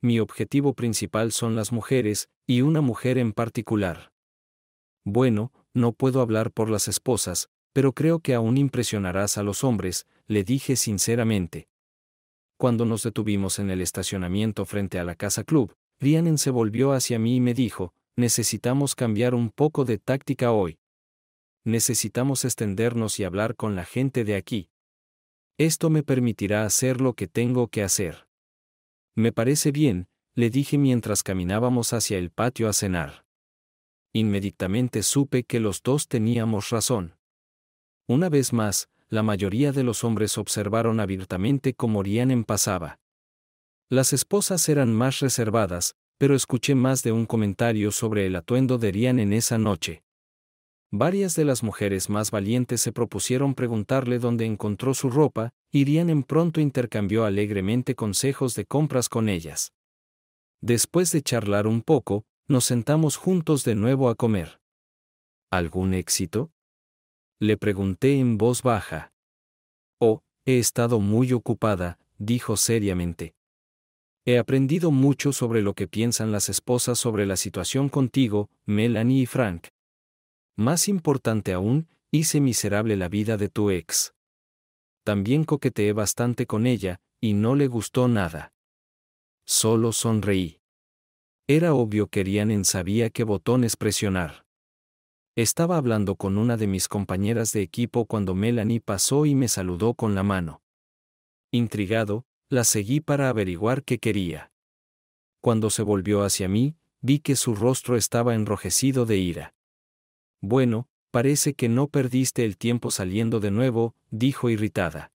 mi objetivo principal son las mujeres, y una mujer en particular. Bueno, no puedo hablar por las esposas, pero creo que aún impresionarás a los hombres, le dije sinceramente. Cuando nos detuvimos en el estacionamiento frente a la casa club, Rianen se volvió hacia mí y me dijo, necesitamos cambiar un poco de táctica hoy. Necesitamos extendernos y hablar con la gente de aquí. Esto me permitirá hacer lo que tengo que hacer. Me parece bien, le dije mientras caminábamos hacia el patio a cenar. Inmediatamente supe que los dos teníamos razón. Una vez más, la mayoría de los hombres observaron abiertamente cómo Rianen pasaba. Las esposas eran más reservadas, pero escuché más de un comentario sobre el atuendo de en esa noche. Varias de las mujeres más valientes se propusieron preguntarle dónde encontró su ropa, Irían en pronto intercambió alegremente consejos de compras con ellas. Después de charlar un poco, nos sentamos juntos de nuevo a comer. ¿Algún éxito? Le pregunté en voz baja. Oh, he estado muy ocupada, dijo seriamente. He aprendido mucho sobre lo que piensan las esposas sobre la situación contigo, Melanie y Frank. Más importante aún, hice miserable la vida de tu ex también coqueteé bastante con ella, y no le gustó nada. Solo sonreí. Era obvio que en sabía qué botones presionar. Estaba hablando con una de mis compañeras de equipo cuando Melanie pasó y me saludó con la mano. Intrigado, la seguí para averiguar qué quería. Cuando se volvió hacia mí, vi que su rostro estaba enrojecido de ira. Bueno, Parece que no perdiste el tiempo saliendo de nuevo, dijo irritada.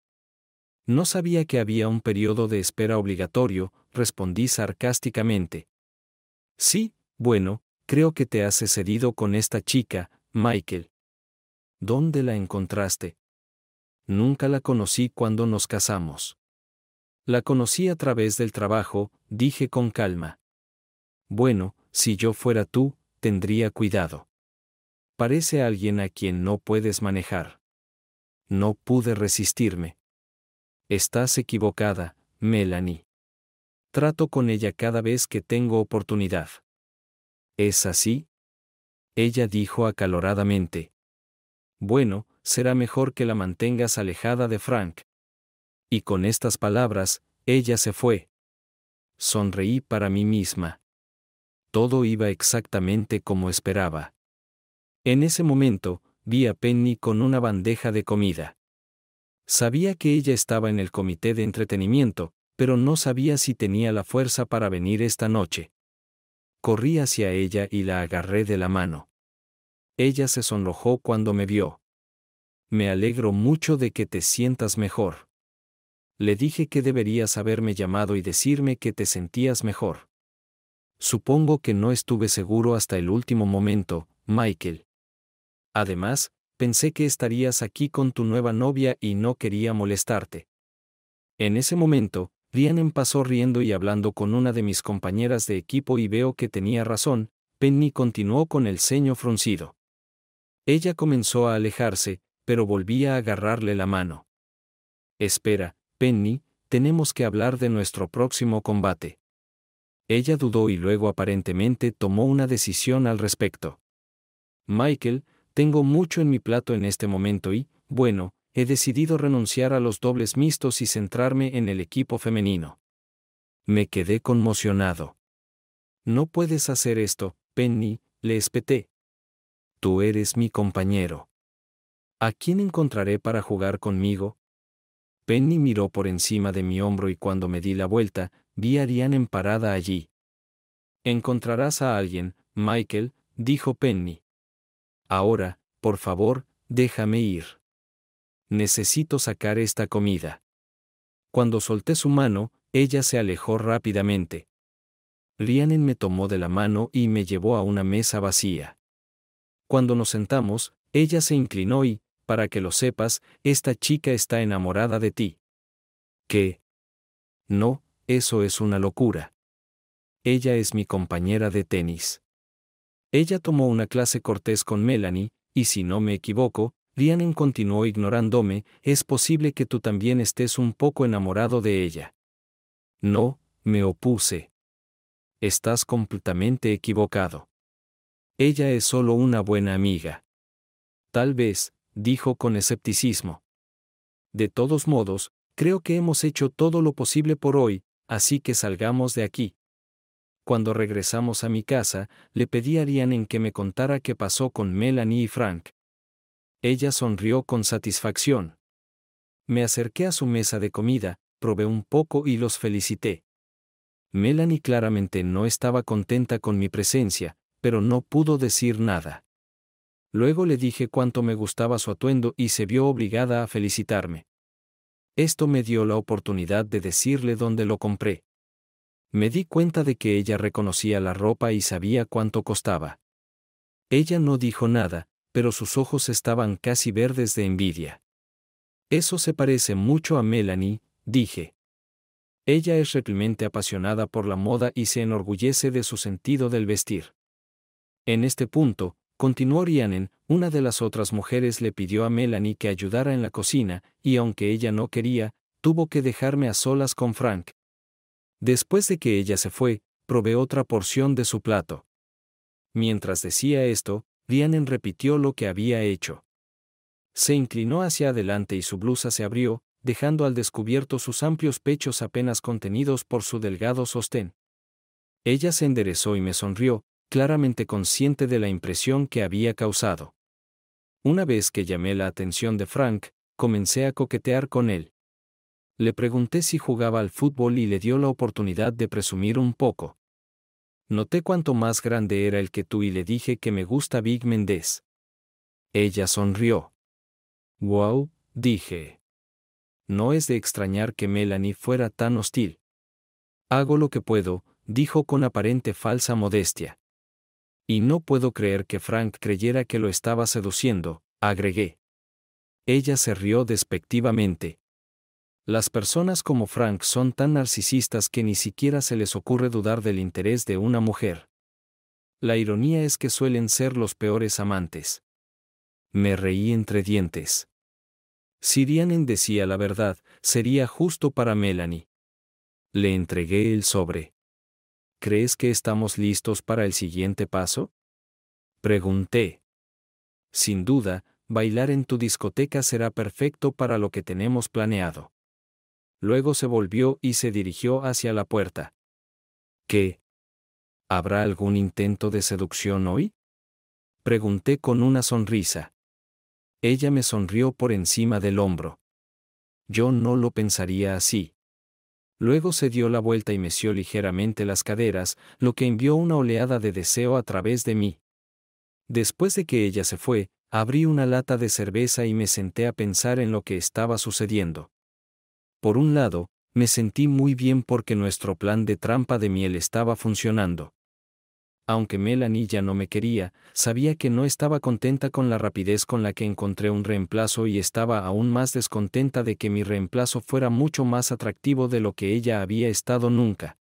No sabía que había un periodo de espera obligatorio, respondí sarcásticamente. Sí, bueno, creo que te has excedido con esta chica, Michael. ¿Dónde la encontraste? Nunca la conocí cuando nos casamos. La conocí a través del trabajo, dije con calma. Bueno, si yo fuera tú, tendría cuidado. Parece alguien a quien no puedes manejar. No pude resistirme. Estás equivocada, Melanie. Trato con ella cada vez que tengo oportunidad. ¿Es así? Ella dijo acaloradamente. Bueno, será mejor que la mantengas alejada de Frank. Y con estas palabras, ella se fue. Sonreí para mí misma. Todo iba exactamente como esperaba. En ese momento, vi a Penny con una bandeja de comida. Sabía que ella estaba en el comité de entretenimiento, pero no sabía si tenía la fuerza para venir esta noche. Corrí hacia ella y la agarré de la mano. Ella se sonrojó cuando me vio. Me alegro mucho de que te sientas mejor. Le dije que deberías haberme llamado y decirme que te sentías mejor. Supongo que no estuve seguro hasta el último momento, Michael. Además, pensé que estarías aquí con tu nueva novia y no quería molestarte. En ese momento, Rhiannon pasó riendo y hablando con una de mis compañeras de equipo y veo que tenía razón, Penny continuó con el ceño fruncido. Ella comenzó a alejarse, pero volvía a agarrarle la mano. Espera, Penny, tenemos que hablar de nuestro próximo combate. Ella dudó y luego aparentemente tomó una decisión al respecto. Michael, tengo mucho en mi plato en este momento y, bueno, he decidido renunciar a los dobles mixtos y centrarme en el equipo femenino. Me quedé conmocionado. No puedes hacer esto, Penny, le espeté. Tú eres mi compañero. ¿A quién encontraré para jugar conmigo? Penny miró por encima de mi hombro y cuando me di la vuelta, vi a Ariane en parada allí. Encontrarás a alguien, Michael, dijo Penny. Ahora, por favor, déjame ir. Necesito sacar esta comida. Cuando solté su mano, ella se alejó rápidamente. Lianen me tomó de la mano y me llevó a una mesa vacía. Cuando nos sentamos, ella se inclinó y, para que lo sepas, esta chica está enamorada de ti. ¿Qué? No, eso es una locura. Ella es mi compañera de tenis. Ella tomó una clase cortés con Melanie, y si no me equivoco, Lianen continuó ignorándome, es posible que tú también estés un poco enamorado de ella. No, me opuse. Estás completamente equivocado. Ella es solo una buena amiga. Tal vez, dijo con escepticismo. De todos modos, creo que hemos hecho todo lo posible por hoy, así que salgamos de aquí. Cuando regresamos a mi casa, le pedí a en que me contara qué pasó con Melanie y Frank. Ella sonrió con satisfacción. Me acerqué a su mesa de comida, probé un poco y los felicité. Melanie claramente no estaba contenta con mi presencia, pero no pudo decir nada. Luego le dije cuánto me gustaba su atuendo y se vio obligada a felicitarme. Esto me dio la oportunidad de decirle dónde lo compré. Me di cuenta de que ella reconocía la ropa y sabía cuánto costaba. Ella no dijo nada, pero sus ojos estaban casi verdes de envidia. Eso se parece mucho a Melanie, dije. Ella es realmente apasionada por la moda y se enorgullece de su sentido del vestir. En este punto, continuó Rianen, una de las otras mujeres le pidió a Melanie que ayudara en la cocina, y aunque ella no quería, tuvo que dejarme a solas con Frank, Después de que ella se fue, probé otra porción de su plato. Mientras decía esto, dianen repitió lo que había hecho. Se inclinó hacia adelante y su blusa se abrió, dejando al descubierto sus amplios pechos apenas contenidos por su delgado sostén. Ella se enderezó y me sonrió, claramente consciente de la impresión que había causado. Una vez que llamé la atención de Frank, comencé a coquetear con él. Le pregunté si jugaba al fútbol y le dio la oportunidad de presumir un poco. Noté cuánto más grande era el que tú y le dije que me gusta Big Mendez. Ella sonrió. Wow, dije. No es de extrañar que Melanie fuera tan hostil. Hago lo que puedo, dijo con aparente falsa modestia. Y no puedo creer que Frank creyera que lo estaba seduciendo, agregué. Ella se rió despectivamente. Las personas como Frank son tan narcisistas que ni siquiera se les ocurre dudar del interés de una mujer. La ironía es que suelen ser los peores amantes. Me reí entre dientes. Si Dianen decía la verdad, sería justo para Melanie. Le entregué el sobre. ¿Crees que estamos listos para el siguiente paso? Pregunté. Sin duda, bailar en tu discoteca será perfecto para lo que tenemos planeado luego se volvió y se dirigió hacia la puerta. ¿Qué? ¿Habrá algún intento de seducción hoy? Pregunté con una sonrisa. Ella me sonrió por encima del hombro. Yo no lo pensaría así. Luego se dio la vuelta y meció ligeramente las caderas, lo que envió una oleada de deseo a través de mí. Después de que ella se fue, abrí una lata de cerveza y me senté a pensar en lo que estaba sucediendo. Por un lado, me sentí muy bien porque nuestro plan de trampa de miel estaba funcionando. Aunque Melanie ya no me quería, sabía que no estaba contenta con la rapidez con la que encontré un reemplazo y estaba aún más descontenta de que mi reemplazo fuera mucho más atractivo de lo que ella había estado nunca.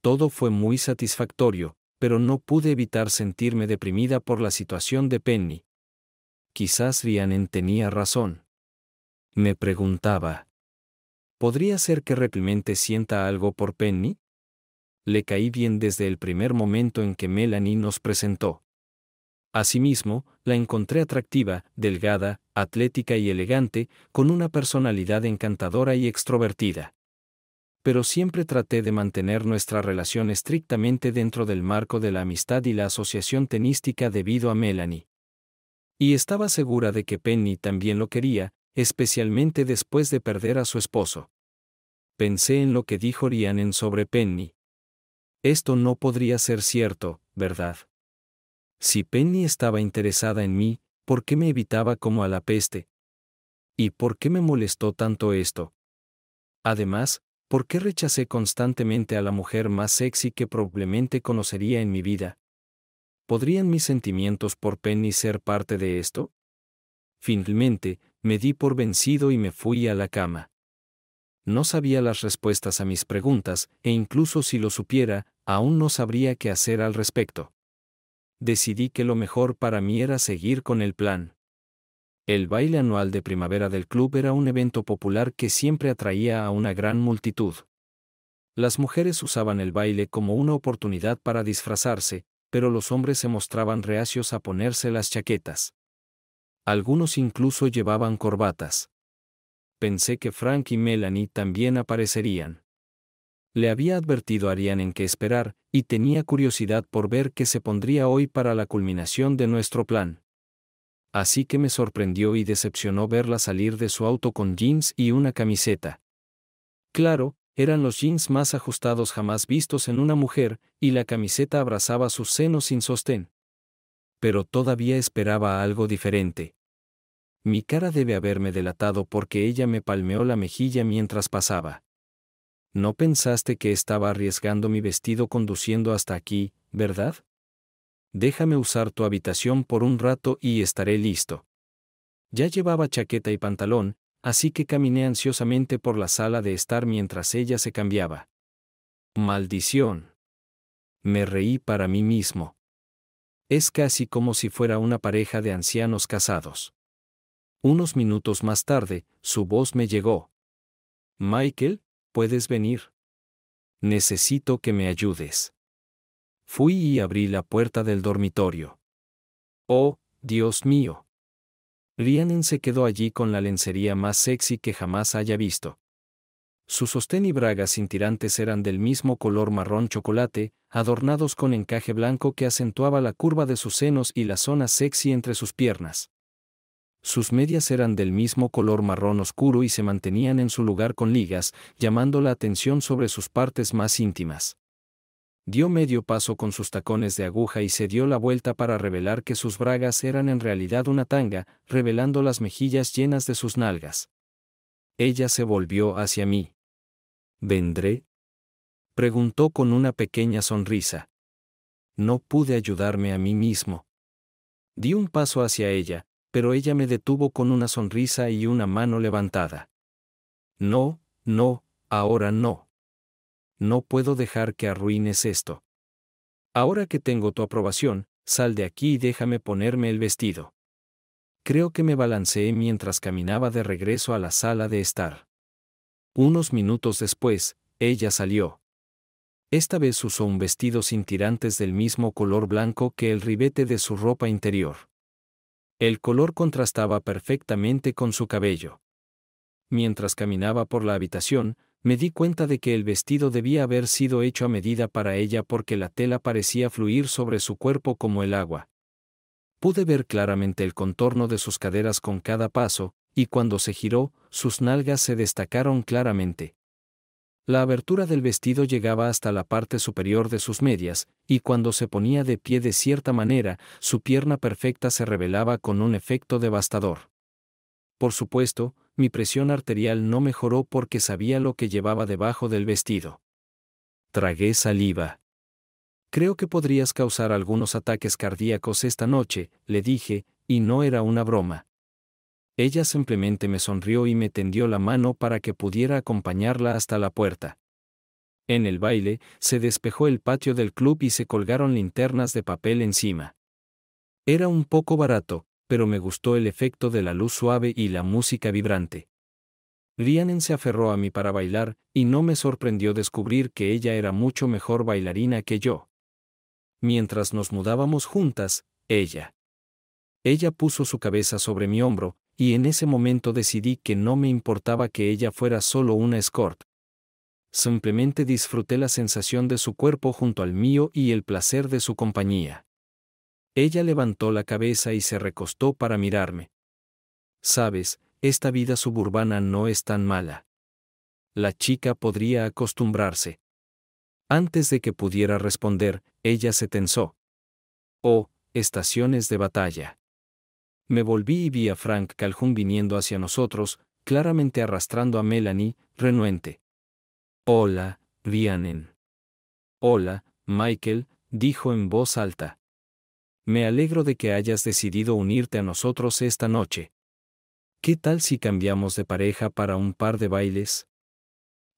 Todo fue muy satisfactorio, pero no pude evitar sentirme deprimida por la situación de Penny. Quizás Rianen tenía razón. Me preguntaba, ¿Podría ser que Replimente sienta algo por Penny? Le caí bien desde el primer momento en que Melanie nos presentó. Asimismo, la encontré atractiva, delgada, atlética y elegante, con una personalidad encantadora y extrovertida. Pero siempre traté de mantener nuestra relación estrictamente dentro del marco de la amistad y la asociación tenística debido a Melanie. Y estaba segura de que Penny también lo quería, especialmente después de perder a su esposo. Pensé en lo que dijo Rianen sobre Penny. Esto no podría ser cierto, ¿verdad? Si Penny estaba interesada en mí, ¿por qué me evitaba como a la peste? ¿Y por qué me molestó tanto esto? Además, ¿por qué rechacé constantemente a la mujer más sexy que probablemente conocería en mi vida? ¿Podrían mis sentimientos por Penny ser parte de esto? Finalmente, me di por vencido y me fui a la cama. No sabía las respuestas a mis preguntas, e incluso si lo supiera, aún no sabría qué hacer al respecto. Decidí que lo mejor para mí era seguir con el plan. El baile anual de primavera del club era un evento popular que siempre atraía a una gran multitud. Las mujeres usaban el baile como una oportunidad para disfrazarse, pero los hombres se mostraban reacios a ponerse las chaquetas. Algunos incluso llevaban corbatas. Pensé que Frank y Melanie también aparecerían. Le había advertido a Ariane qué esperar, y tenía curiosidad por ver qué se pondría hoy para la culminación de nuestro plan. Así que me sorprendió y decepcionó verla salir de su auto con jeans y una camiseta. Claro, eran los jeans más ajustados jamás vistos en una mujer, y la camiseta abrazaba sus senos sin sostén. Pero todavía esperaba algo diferente. Mi cara debe haberme delatado porque ella me palmeó la mejilla mientras pasaba. No pensaste que estaba arriesgando mi vestido conduciendo hasta aquí, ¿verdad? Déjame usar tu habitación por un rato y estaré listo. Ya llevaba chaqueta y pantalón, así que caminé ansiosamente por la sala de estar mientras ella se cambiaba. Maldición. Me reí para mí mismo. Es casi como si fuera una pareja de ancianos casados. Unos minutos más tarde, su voz me llegó. Michael, puedes venir. Necesito que me ayudes. Fui y abrí la puerta del dormitorio. Oh, Dios mío. Lianen se quedó allí con la lencería más sexy que jamás haya visto. Su sostén y bragas sin tirantes eran del mismo color marrón chocolate, adornados con encaje blanco que acentuaba la curva de sus senos y la zona sexy entre sus piernas. Sus medias eran del mismo color marrón oscuro y se mantenían en su lugar con ligas, llamando la atención sobre sus partes más íntimas. Dio medio paso con sus tacones de aguja y se dio la vuelta para revelar que sus bragas eran en realidad una tanga, revelando las mejillas llenas de sus nalgas. Ella se volvió hacia mí. ¿Vendré? Preguntó con una pequeña sonrisa. No pude ayudarme a mí mismo. Di un paso hacia ella, pero ella me detuvo con una sonrisa y una mano levantada. No, no, ahora no. No puedo dejar que arruines esto. Ahora que tengo tu aprobación, sal de aquí y déjame ponerme el vestido. Creo que me balanceé mientras caminaba de regreso a la sala de estar. Unos minutos después, ella salió. Esta vez usó un vestido sin tirantes del mismo color blanco que el ribete de su ropa interior. El color contrastaba perfectamente con su cabello. Mientras caminaba por la habitación, me di cuenta de que el vestido debía haber sido hecho a medida para ella porque la tela parecía fluir sobre su cuerpo como el agua. Pude ver claramente el contorno de sus caderas con cada paso, y cuando se giró, sus nalgas se destacaron claramente. La abertura del vestido llegaba hasta la parte superior de sus medias, y cuando se ponía de pie de cierta manera, su pierna perfecta se revelaba con un efecto devastador. Por supuesto, mi presión arterial no mejoró porque sabía lo que llevaba debajo del vestido. Tragué saliva. Creo que podrías causar algunos ataques cardíacos esta noche, le dije, y no era una broma. Ella simplemente me sonrió y me tendió la mano para que pudiera acompañarla hasta la puerta. En el baile, se despejó el patio del club y se colgaron linternas de papel encima. Era un poco barato, pero me gustó el efecto de la luz suave y la música vibrante. Rianen se aferró a mí para bailar, y no me sorprendió descubrir que ella era mucho mejor bailarina que yo. Mientras nos mudábamos juntas, ella. Ella puso su cabeza sobre mi hombro, y en ese momento decidí que no me importaba que ella fuera solo una escort. Simplemente disfruté la sensación de su cuerpo junto al mío y el placer de su compañía. Ella levantó la cabeza y se recostó para mirarme. Sabes, esta vida suburbana no es tan mala. La chica podría acostumbrarse. Antes de que pudiera responder, ella se tensó. Oh, estaciones de batalla. Me volví y vi a Frank Calhoun viniendo hacia nosotros, claramente arrastrando a Melanie, renuente. Hola, Vianen». Hola, Michael, dijo en voz alta. Me alegro de que hayas decidido unirte a nosotros esta noche. ¿Qué tal si cambiamos de pareja para un par de bailes?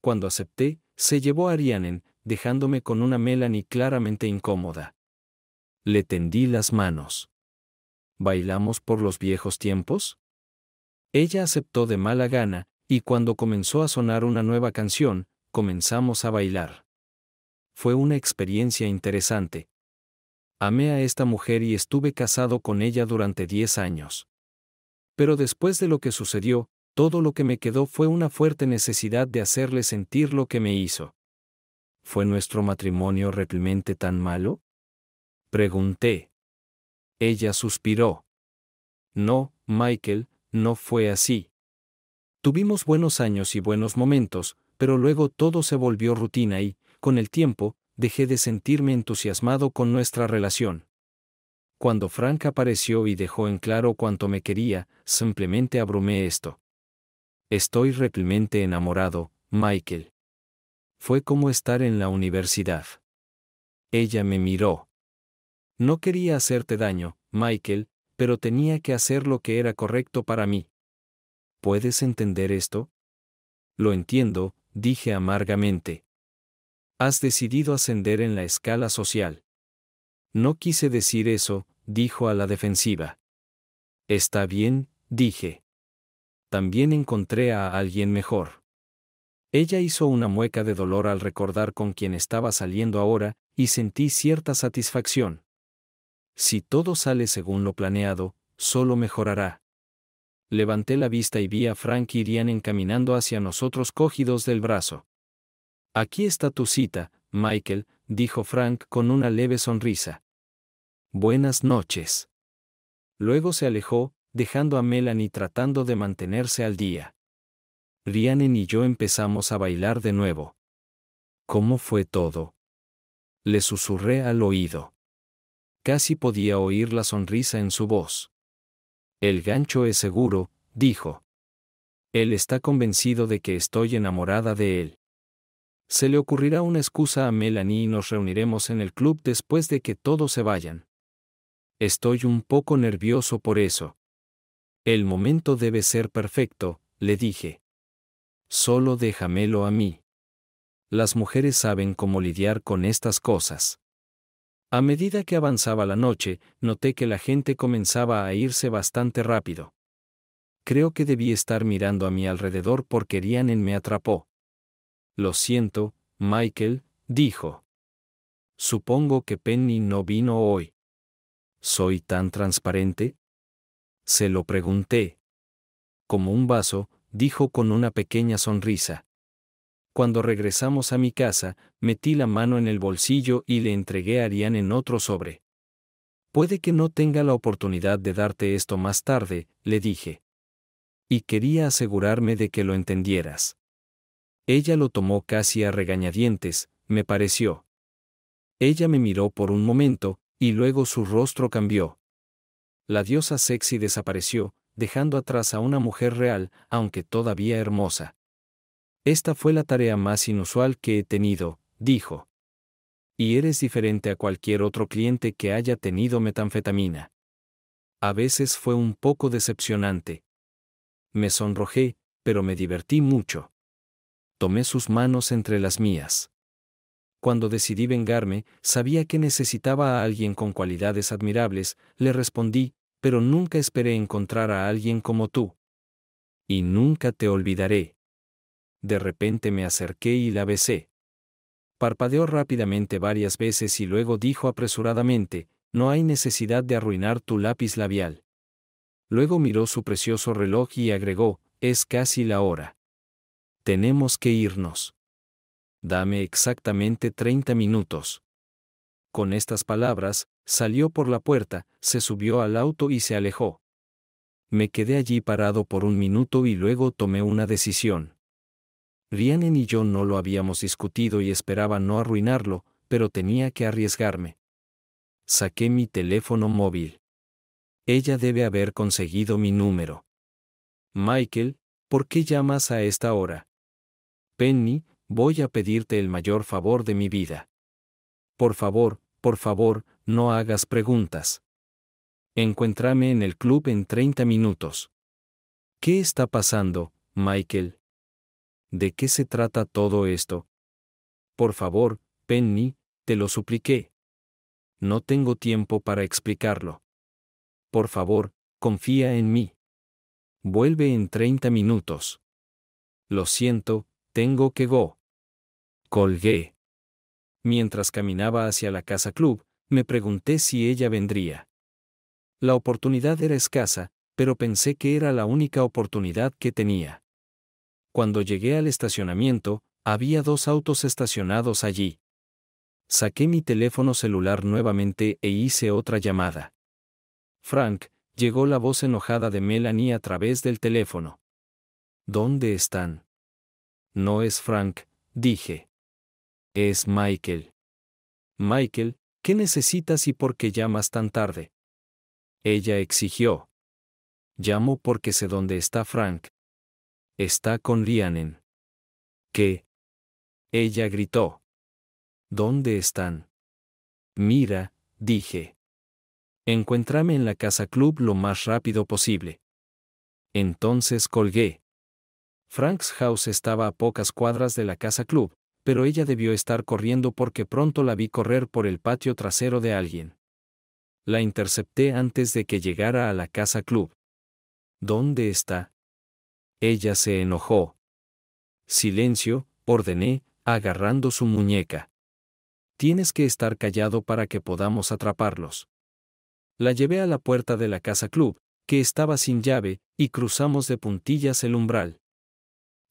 Cuando acepté, se llevó a Rhiannon, dejándome con una Melanie claramente incómoda. Le tendí las manos. ¿bailamos por los viejos tiempos? Ella aceptó de mala gana, y cuando comenzó a sonar una nueva canción, comenzamos a bailar. Fue una experiencia interesante. Amé a esta mujer y estuve casado con ella durante diez años. Pero después de lo que sucedió, todo lo que me quedó fue una fuerte necesidad de hacerle sentir lo que me hizo. ¿Fue nuestro matrimonio realmente tan malo? Pregunté. Ella suspiró. No, Michael, no fue así. Tuvimos buenos años y buenos momentos, pero luego todo se volvió rutina y, con el tiempo, dejé de sentirme entusiasmado con nuestra relación. Cuando Frank apareció y dejó en claro cuánto me quería, simplemente abrumé esto. Estoy realmente enamorado, Michael. Fue como estar en la universidad. Ella me miró. No quería hacerte daño, Michael, pero tenía que hacer lo que era correcto para mí. ¿Puedes entender esto? Lo entiendo, dije amargamente. Has decidido ascender en la escala social. No quise decir eso, dijo a la defensiva. Está bien, dije. También encontré a alguien mejor. Ella hizo una mueca de dolor al recordar con quién estaba saliendo ahora, y sentí cierta satisfacción. Si todo sale según lo planeado, solo mejorará. Levanté la vista y vi a Frank y Rianen caminando hacia nosotros cogidos del brazo. Aquí está tu cita, Michael, dijo Frank con una leve sonrisa. Buenas noches. Luego se alejó, dejando a Melanie tratando de mantenerse al día. Rianen y yo empezamos a bailar de nuevo. ¿Cómo fue todo? Le susurré al oído casi podía oír la sonrisa en su voz. El gancho es seguro, dijo. Él está convencido de que estoy enamorada de él. Se le ocurrirá una excusa a Melanie y nos reuniremos en el club después de que todos se vayan. Estoy un poco nervioso por eso. El momento debe ser perfecto, le dije. Solo déjamelo a mí. Las mujeres saben cómo lidiar con estas cosas. A medida que avanzaba la noche, noté que la gente comenzaba a irse bastante rápido. Creo que debí estar mirando a mi alrededor porque Rianen me atrapó. Lo siento, Michael, dijo. Supongo que Penny no vino hoy. ¿Soy tan transparente? Se lo pregunté. Como un vaso, dijo con una pequeña sonrisa. Cuando regresamos a mi casa, metí la mano en el bolsillo y le entregué a Arián en otro sobre. Puede que no tenga la oportunidad de darte esto más tarde, le dije. Y quería asegurarme de que lo entendieras. Ella lo tomó casi a regañadientes, me pareció. Ella me miró por un momento, y luego su rostro cambió. La diosa sexy desapareció, dejando atrás a una mujer real, aunque todavía hermosa. Esta fue la tarea más inusual que he tenido, dijo. Y eres diferente a cualquier otro cliente que haya tenido metanfetamina. A veces fue un poco decepcionante. Me sonrojé, pero me divertí mucho. Tomé sus manos entre las mías. Cuando decidí vengarme, sabía que necesitaba a alguien con cualidades admirables, le respondí, pero nunca esperé encontrar a alguien como tú. Y nunca te olvidaré de repente me acerqué y la besé. Parpadeó rápidamente varias veces y luego dijo apresuradamente, No hay necesidad de arruinar tu lápiz labial. Luego miró su precioso reloj y agregó, Es casi la hora. Tenemos que irnos. Dame exactamente 30 minutos. Con estas palabras, salió por la puerta, se subió al auto y se alejó. Me quedé allí parado por un minuto y luego tomé una decisión. Rianen y yo no lo habíamos discutido y esperaba no arruinarlo, pero tenía que arriesgarme. Saqué mi teléfono móvil. Ella debe haber conseguido mi número. Michael, ¿por qué llamas a esta hora? Penny, voy a pedirte el mayor favor de mi vida. Por favor, por favor, no hagas preguntas. Encuéntrame en el club en 30 minutos. ¿Qué está pasando, Michael? ¿De qué se trata todo esto? Por favor, Penny, te lo supliqué. No tengo tiempo para explicarlo. Por favor, confía en mí. Vuelve en 30 minutos. Lo siento, tengo que go. Colgué. Mientras caminaba hacia la casa club, me pregunté si ella vendría. La oportunidad era escasa, pero pensé que era la única oportunidad que tenía. Cuando llegué al estacionamiento, había dos autos estacionados allí. Saqué mi teléfono celular nuevamente e hice otra llamada. Frank, llegó la voz enojada de Melanie a través del teléfono. ¿Dónde están? No es Frank, dije. Es Michael. Michael, ¿qué necesitas y por qué llamas tan tarde? Ella exigió. Llamo porque sé dónde está Frank, Está con Lianen. ¿Qué? Ella gritó. ¿Dónde están? Mira, dije. Encuéntrame en la casa club lo más rápido posible. Entonces colgué. Frank's House estaba a pocas cuadras de la casa club, pero ella debió estar corriendo porque pronto la vi correr por el patio trasero de alguien. La intercepté antes de que llegara a la casa club. ¿Dónde está? Ella se enojó. Silencio, ordené, agarrando su muñeca. Tienes que estar callado para que podamos atraparlos. La llevé a la puerta de la casa club, que estaba sin llave, y cruzamos de puntillas el umbral.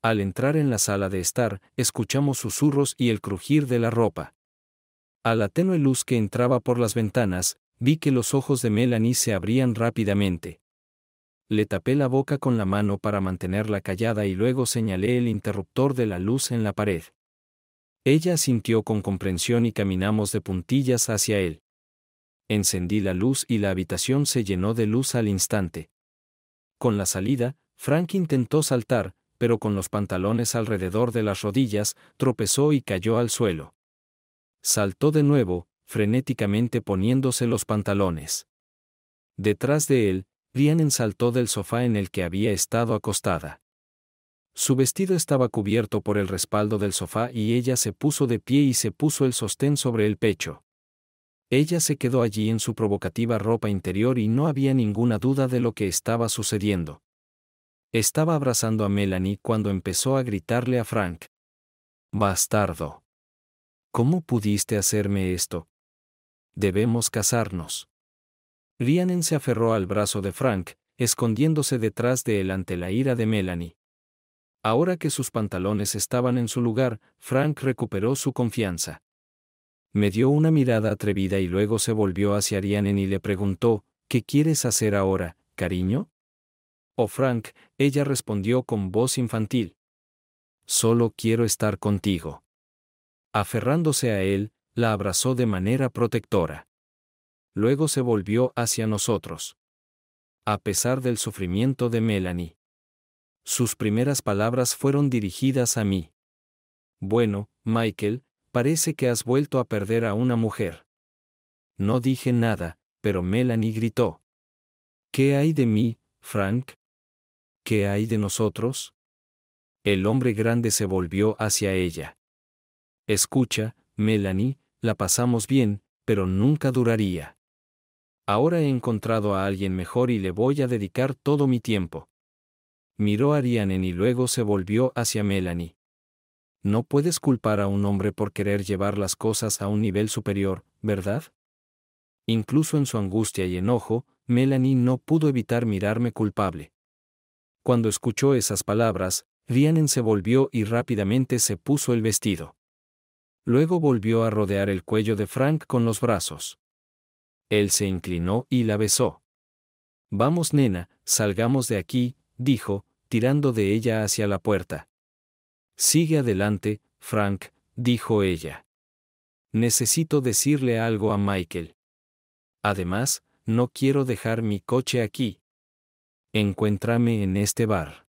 Al entrar en la sala de estar, escuchamos susurros y el crujir de la ropa. A la tenue luz que entraba por las ventanas, vi que los ojos de Melanie se abrían rápidamente. Le tapé la boca con la mano para mantenerla callada y luego señalé el interruptor de la luz en la pared. Ella sintió con comprensión y caminamos de puntillas hacia él. Encendí la luz y la habitación se llenó de luz al instante. Con la salida, Frank intentó saltar, pero con los pantalones alrededor de las rodillas, tropezó y cayó al suelo. Saltó de nuevo, frenéticamente poniéndose los pantalones. Detrás de él, Rhiannon saltó del sofá en el que había estado acostada. Su vestido estaba cubierto por el respaldo del sofá y ella se puso de pie y se puso el sostén sobre el pecho. Ella se quedó allí en su provocativa ropa interior y no había ninguna duda de lo que estaba sucediendo. Estaba abrazando a Melanie cuando empezó a gritarle a Frank. Bastardo. ¿Cómo pudiste hacerme esto? Debemos casarnos. Rhiannon se aferró al brazo de Frank, escondiéndose detrás de él ante la ira de Melanie. Ahora que sus pantalones estaban en su lugar, Frank recuperó su confianza. Me dio una mirada atrevida y luego se volvió hacia Rhiannon y le preguntó, ¿Qué quieres hacer ahora, cariño? Oh Frank, ella respondió con voz infantil. Solo quiero estar contigo. Aferrándose a él, la abrazó de manera protectora. Luego se volvió hacia nosotros. A pesar del sufrimiento de Melanie. Sus primeras palabras fueron dirigidas a mí. Bueno, Michael, parece que has vuelto a perder a una mujer. No dije nada, pero Melanie gritó. ¿Qué hay de mí, Frank? ¿Qué hay de nosotros? El hombre grande se volvió hacia ella. Escucha, Melanie, la pasamos bien, pero nunca duraría. Ahora he encontrado a alguien mejor y le voy a dedicar todo mi tiempo. Miró a Rianen y luego se volvió hacia Melanie. No puedes culpar a un hombre por querer llevar las cosas a un nivel superior, ¿verdad? Incluso en su angustia y enojo, Melanie no pudo evitar mirarme culpable. Cuando escuchó esas palabras, Rianen se volvió y rápidamente se puso el vestido. Luego volvió a rodear el cuello de Frank con los brazos. Él se inclinó y la besó. Vamos, nena, salgamos de aquí, dijo, tirando de ella hacia la puerta. Sigue adelante, Frank, dijo ella. Necesito decirle algo a Michael. Además, no quiero dejar mi coche aquí. Encuéntrame en este bar.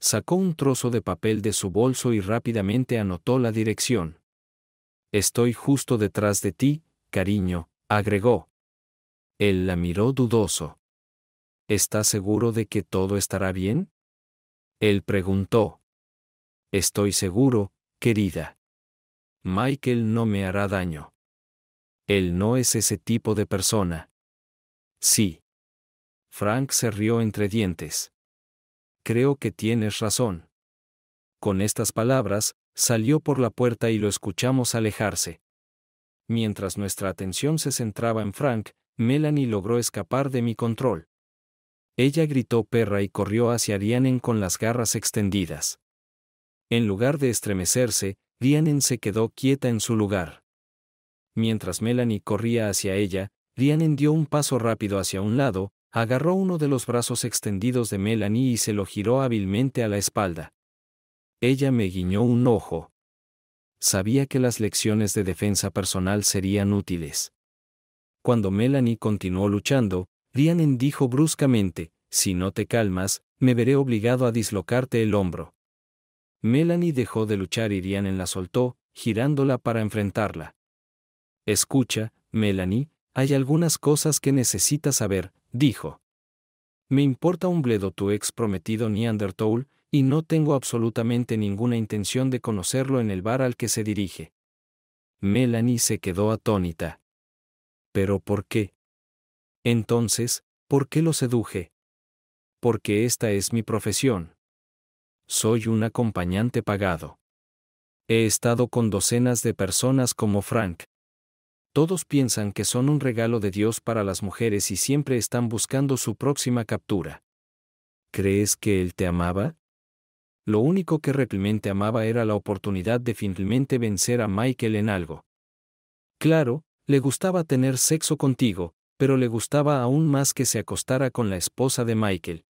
Sacó un trozo de papel de su bolso y rápidamente anotó la dirección. Estoy justo detrás de ti, cariño, agregó. Él la miró dudoso. ¿Estás seguro de que todo estará bien? Él preguntó. Estoy seguro, querida. Michael no me hará daño. Él no es ese tipo de persona. Sí. Frank se rió entre dientes. Creo que tienes razón. Con estas palabras, salió por la puerta y lo escuchamos alejarse. Mientras nuestra atención se centraba en Frank, Melanie logró escapar de mi control. Ella gritó perra y corrió hacia Rianen con las garras extendidas. En lugar de estremecerse, Rianen se quedó quieta en su lugar. Mientras Melanie corría hacia ella, Rianen dio un paso rápido hacia un lado, agarró uno de los brazos extendidos de Melanie y se lo giró hábilmente a la espalda. Ella me guiñó un ojo sabía que las lecciones de defensa personal serían útiles. Cuando Melanie continuó luchando, Rianen dijo bruscamente, si no te calmas, me veré obligado a dislocarte el hombro. Melanie dejó de luchar y Rianen la soltó, girándola para enfrentarla. Escucha, Melanie, hay algunas cosas que necesitas saber, dijo. Me importa un bledo tu ex prometido Neanderthal, y no tengo absolutamente ninguna intención de conocerlo en el bar al que se dirige. Melanie se quedó atónita. ¿Pero por qué? Entonces, ¿por qué lo seduje? Porque esta es mi profesión. Soy un acompañante pagado. He estado con docenas de personas como Frank. Todos piensan que son un regalo de Dios para las mujeres y siempre están buscando su próxima captura. ¿Crees que él te amaba? Lo único que realmente amaba era la oportunidad de finalmente vencer a Michael en algo. Claro, le gustaba tener sexo contigo, pero le gustaba aún más que se acostara con la esposa de Michael.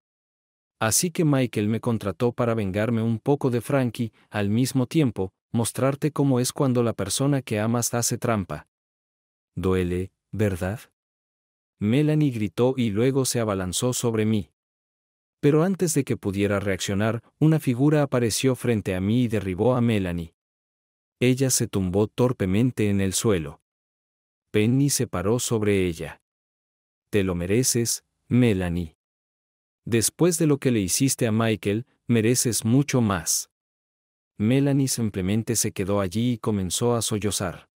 Así que Michael me contrató para vengarme un poco de Frankie, al mismo tiempo, mostrarte cómo es cuando la persona que amas hace trampa. Duele, ¿verdad? Melanie gritó y luego se abalanzó sobre mí pero antes de que pudiera reaccionar, una figura apareció frente a mí y derribó a Melanie. Ella se tumbó torpemente en el suelo. Penny se paró sobre ella. Te lo mereces, Melanie. Después de lo que le hiciste a Michael, mereces mucho más. Melanie simplemente se quedó allí y comenzó a sollozar.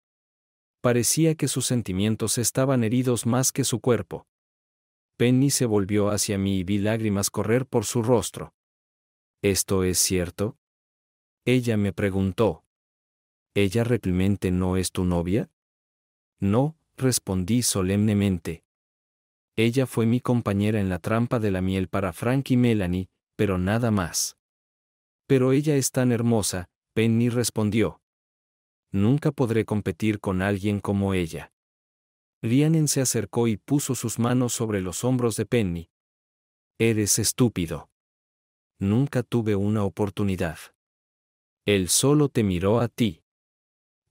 Parecía que sus sentimientos estaban heridos más que su cuerpo. Penny se volvió hacia mí y vi lágrimas correr por su rostro. ¿Esto es cierto? Ella me preguntó. ¿Ella realmente no es tu novia? No, respondí solemnemente. Ella fue mi compañera en la trampa de la miel para Frank y Melanie, pero nada más. Pero ella es tan hermosa, Penny respondió. Nunca podré competir con alguien como ella. Vianen se acercó y puso sus manos sobre los hombros de Penny. Eres estúpido. Nunca tuve una oportunidad. Él solo te miró a ti.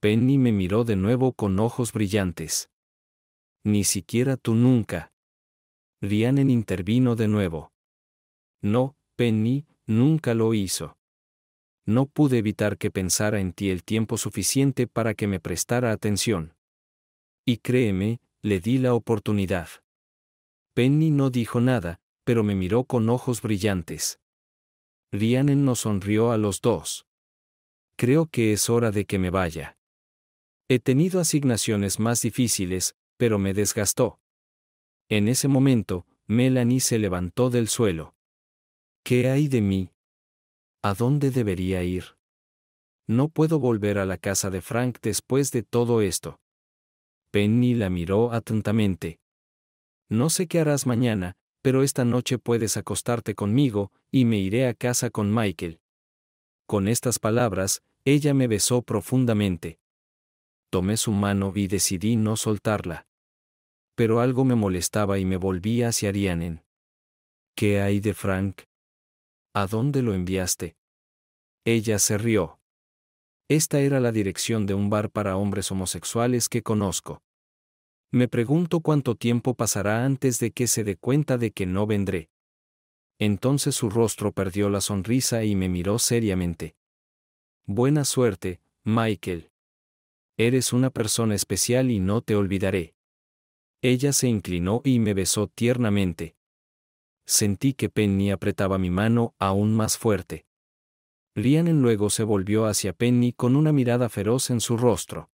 Penny me miró de nuevo con ojos brillantes. Ni siquiera tú nunca. Rianen intervino de nuevo. No, Penny, nunca lo hizo. No pude evitar que pensara en ti el tiempo suficiente para que me prestara atención. Y créeme, le di la oportunidad. Penny no dijo nada, pero me miró con ojos brillantes. Rhiannon nos sonrió a los dos. Creo que es hora de que me vaya. He tenido asignaciones más difíciles, pero me desgastó. En ese momento, Melanie se levantó del suelo. ¿Qué hay de mí? ¿A dónde debería ir? No puedo volver a la casa de Frank después de todo esto. Penny la miró atentamente. No sé qué harás mañana, pero esta noche puedes acostarte conmigo, y me iré a casa con Michael. Con estas palabras, ella me besó profundamente. Tomé su mano y decidí no soltarla. Pero algo me molestaba y me volví hacia Arianen. ¿Qué hay de Frank? ¿A dónde lo enviaste? Ella se rió. Esta era la dirección de un bar para hombres homosexuales que conozco. Me pregunto cuánto tiempo pasará antes de que se dé cuenta de que no vendré. Entonces su rostro perdió la sonrisa y me miró seriamente. Buena suerte, Michael. Eres una persona especial y no te olvidaré. Ella se inclinó y me besó tiernamente. Sentí que Penny apretaba mi mano aún más fuerte. Lianen luego se volvió hacia Penny con una mirada feroz en su rostro.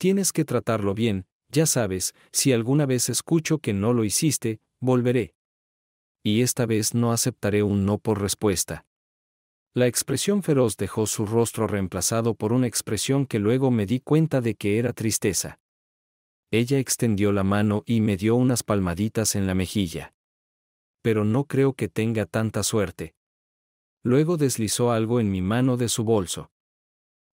Tienes que tratarlo bien, ya sabes, si alguna vez escucho que no lo hiciste, volveré. Y esta vez no aceptaré un no por respuesta. La expresión feroz dejó su rostro reemplazado por una expresión que luego me di cuenta de que era tristeza. Ella extendió la mano y me dio unas palmaditas en la mejilla. Pero no creo que tenga tanta suerte. Luego deslizó algo en mi mano de su bolso.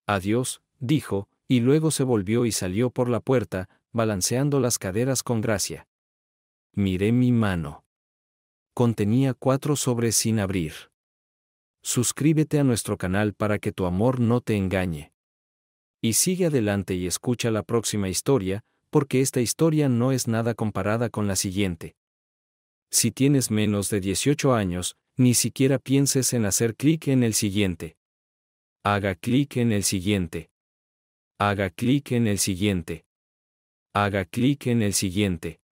Adiós, dijo, y luego se volvió y salió por la puerta, balanceando las caderas con gracia. Miré mi mano. Contenía cuatro sobres sin abrir. Suscríbete a nuestro canal para que tu amor no te engañe. Y sigue adelante y escucha la próxima historia, porque esta historia no es nada comparada con la siguiente. Si tienes menos de 18 años, ni siquiera pienses en hacer clic en el siguiente. Haga clic en el siguiente. Haga clic en el siguiente. Haga clic en el siguiente.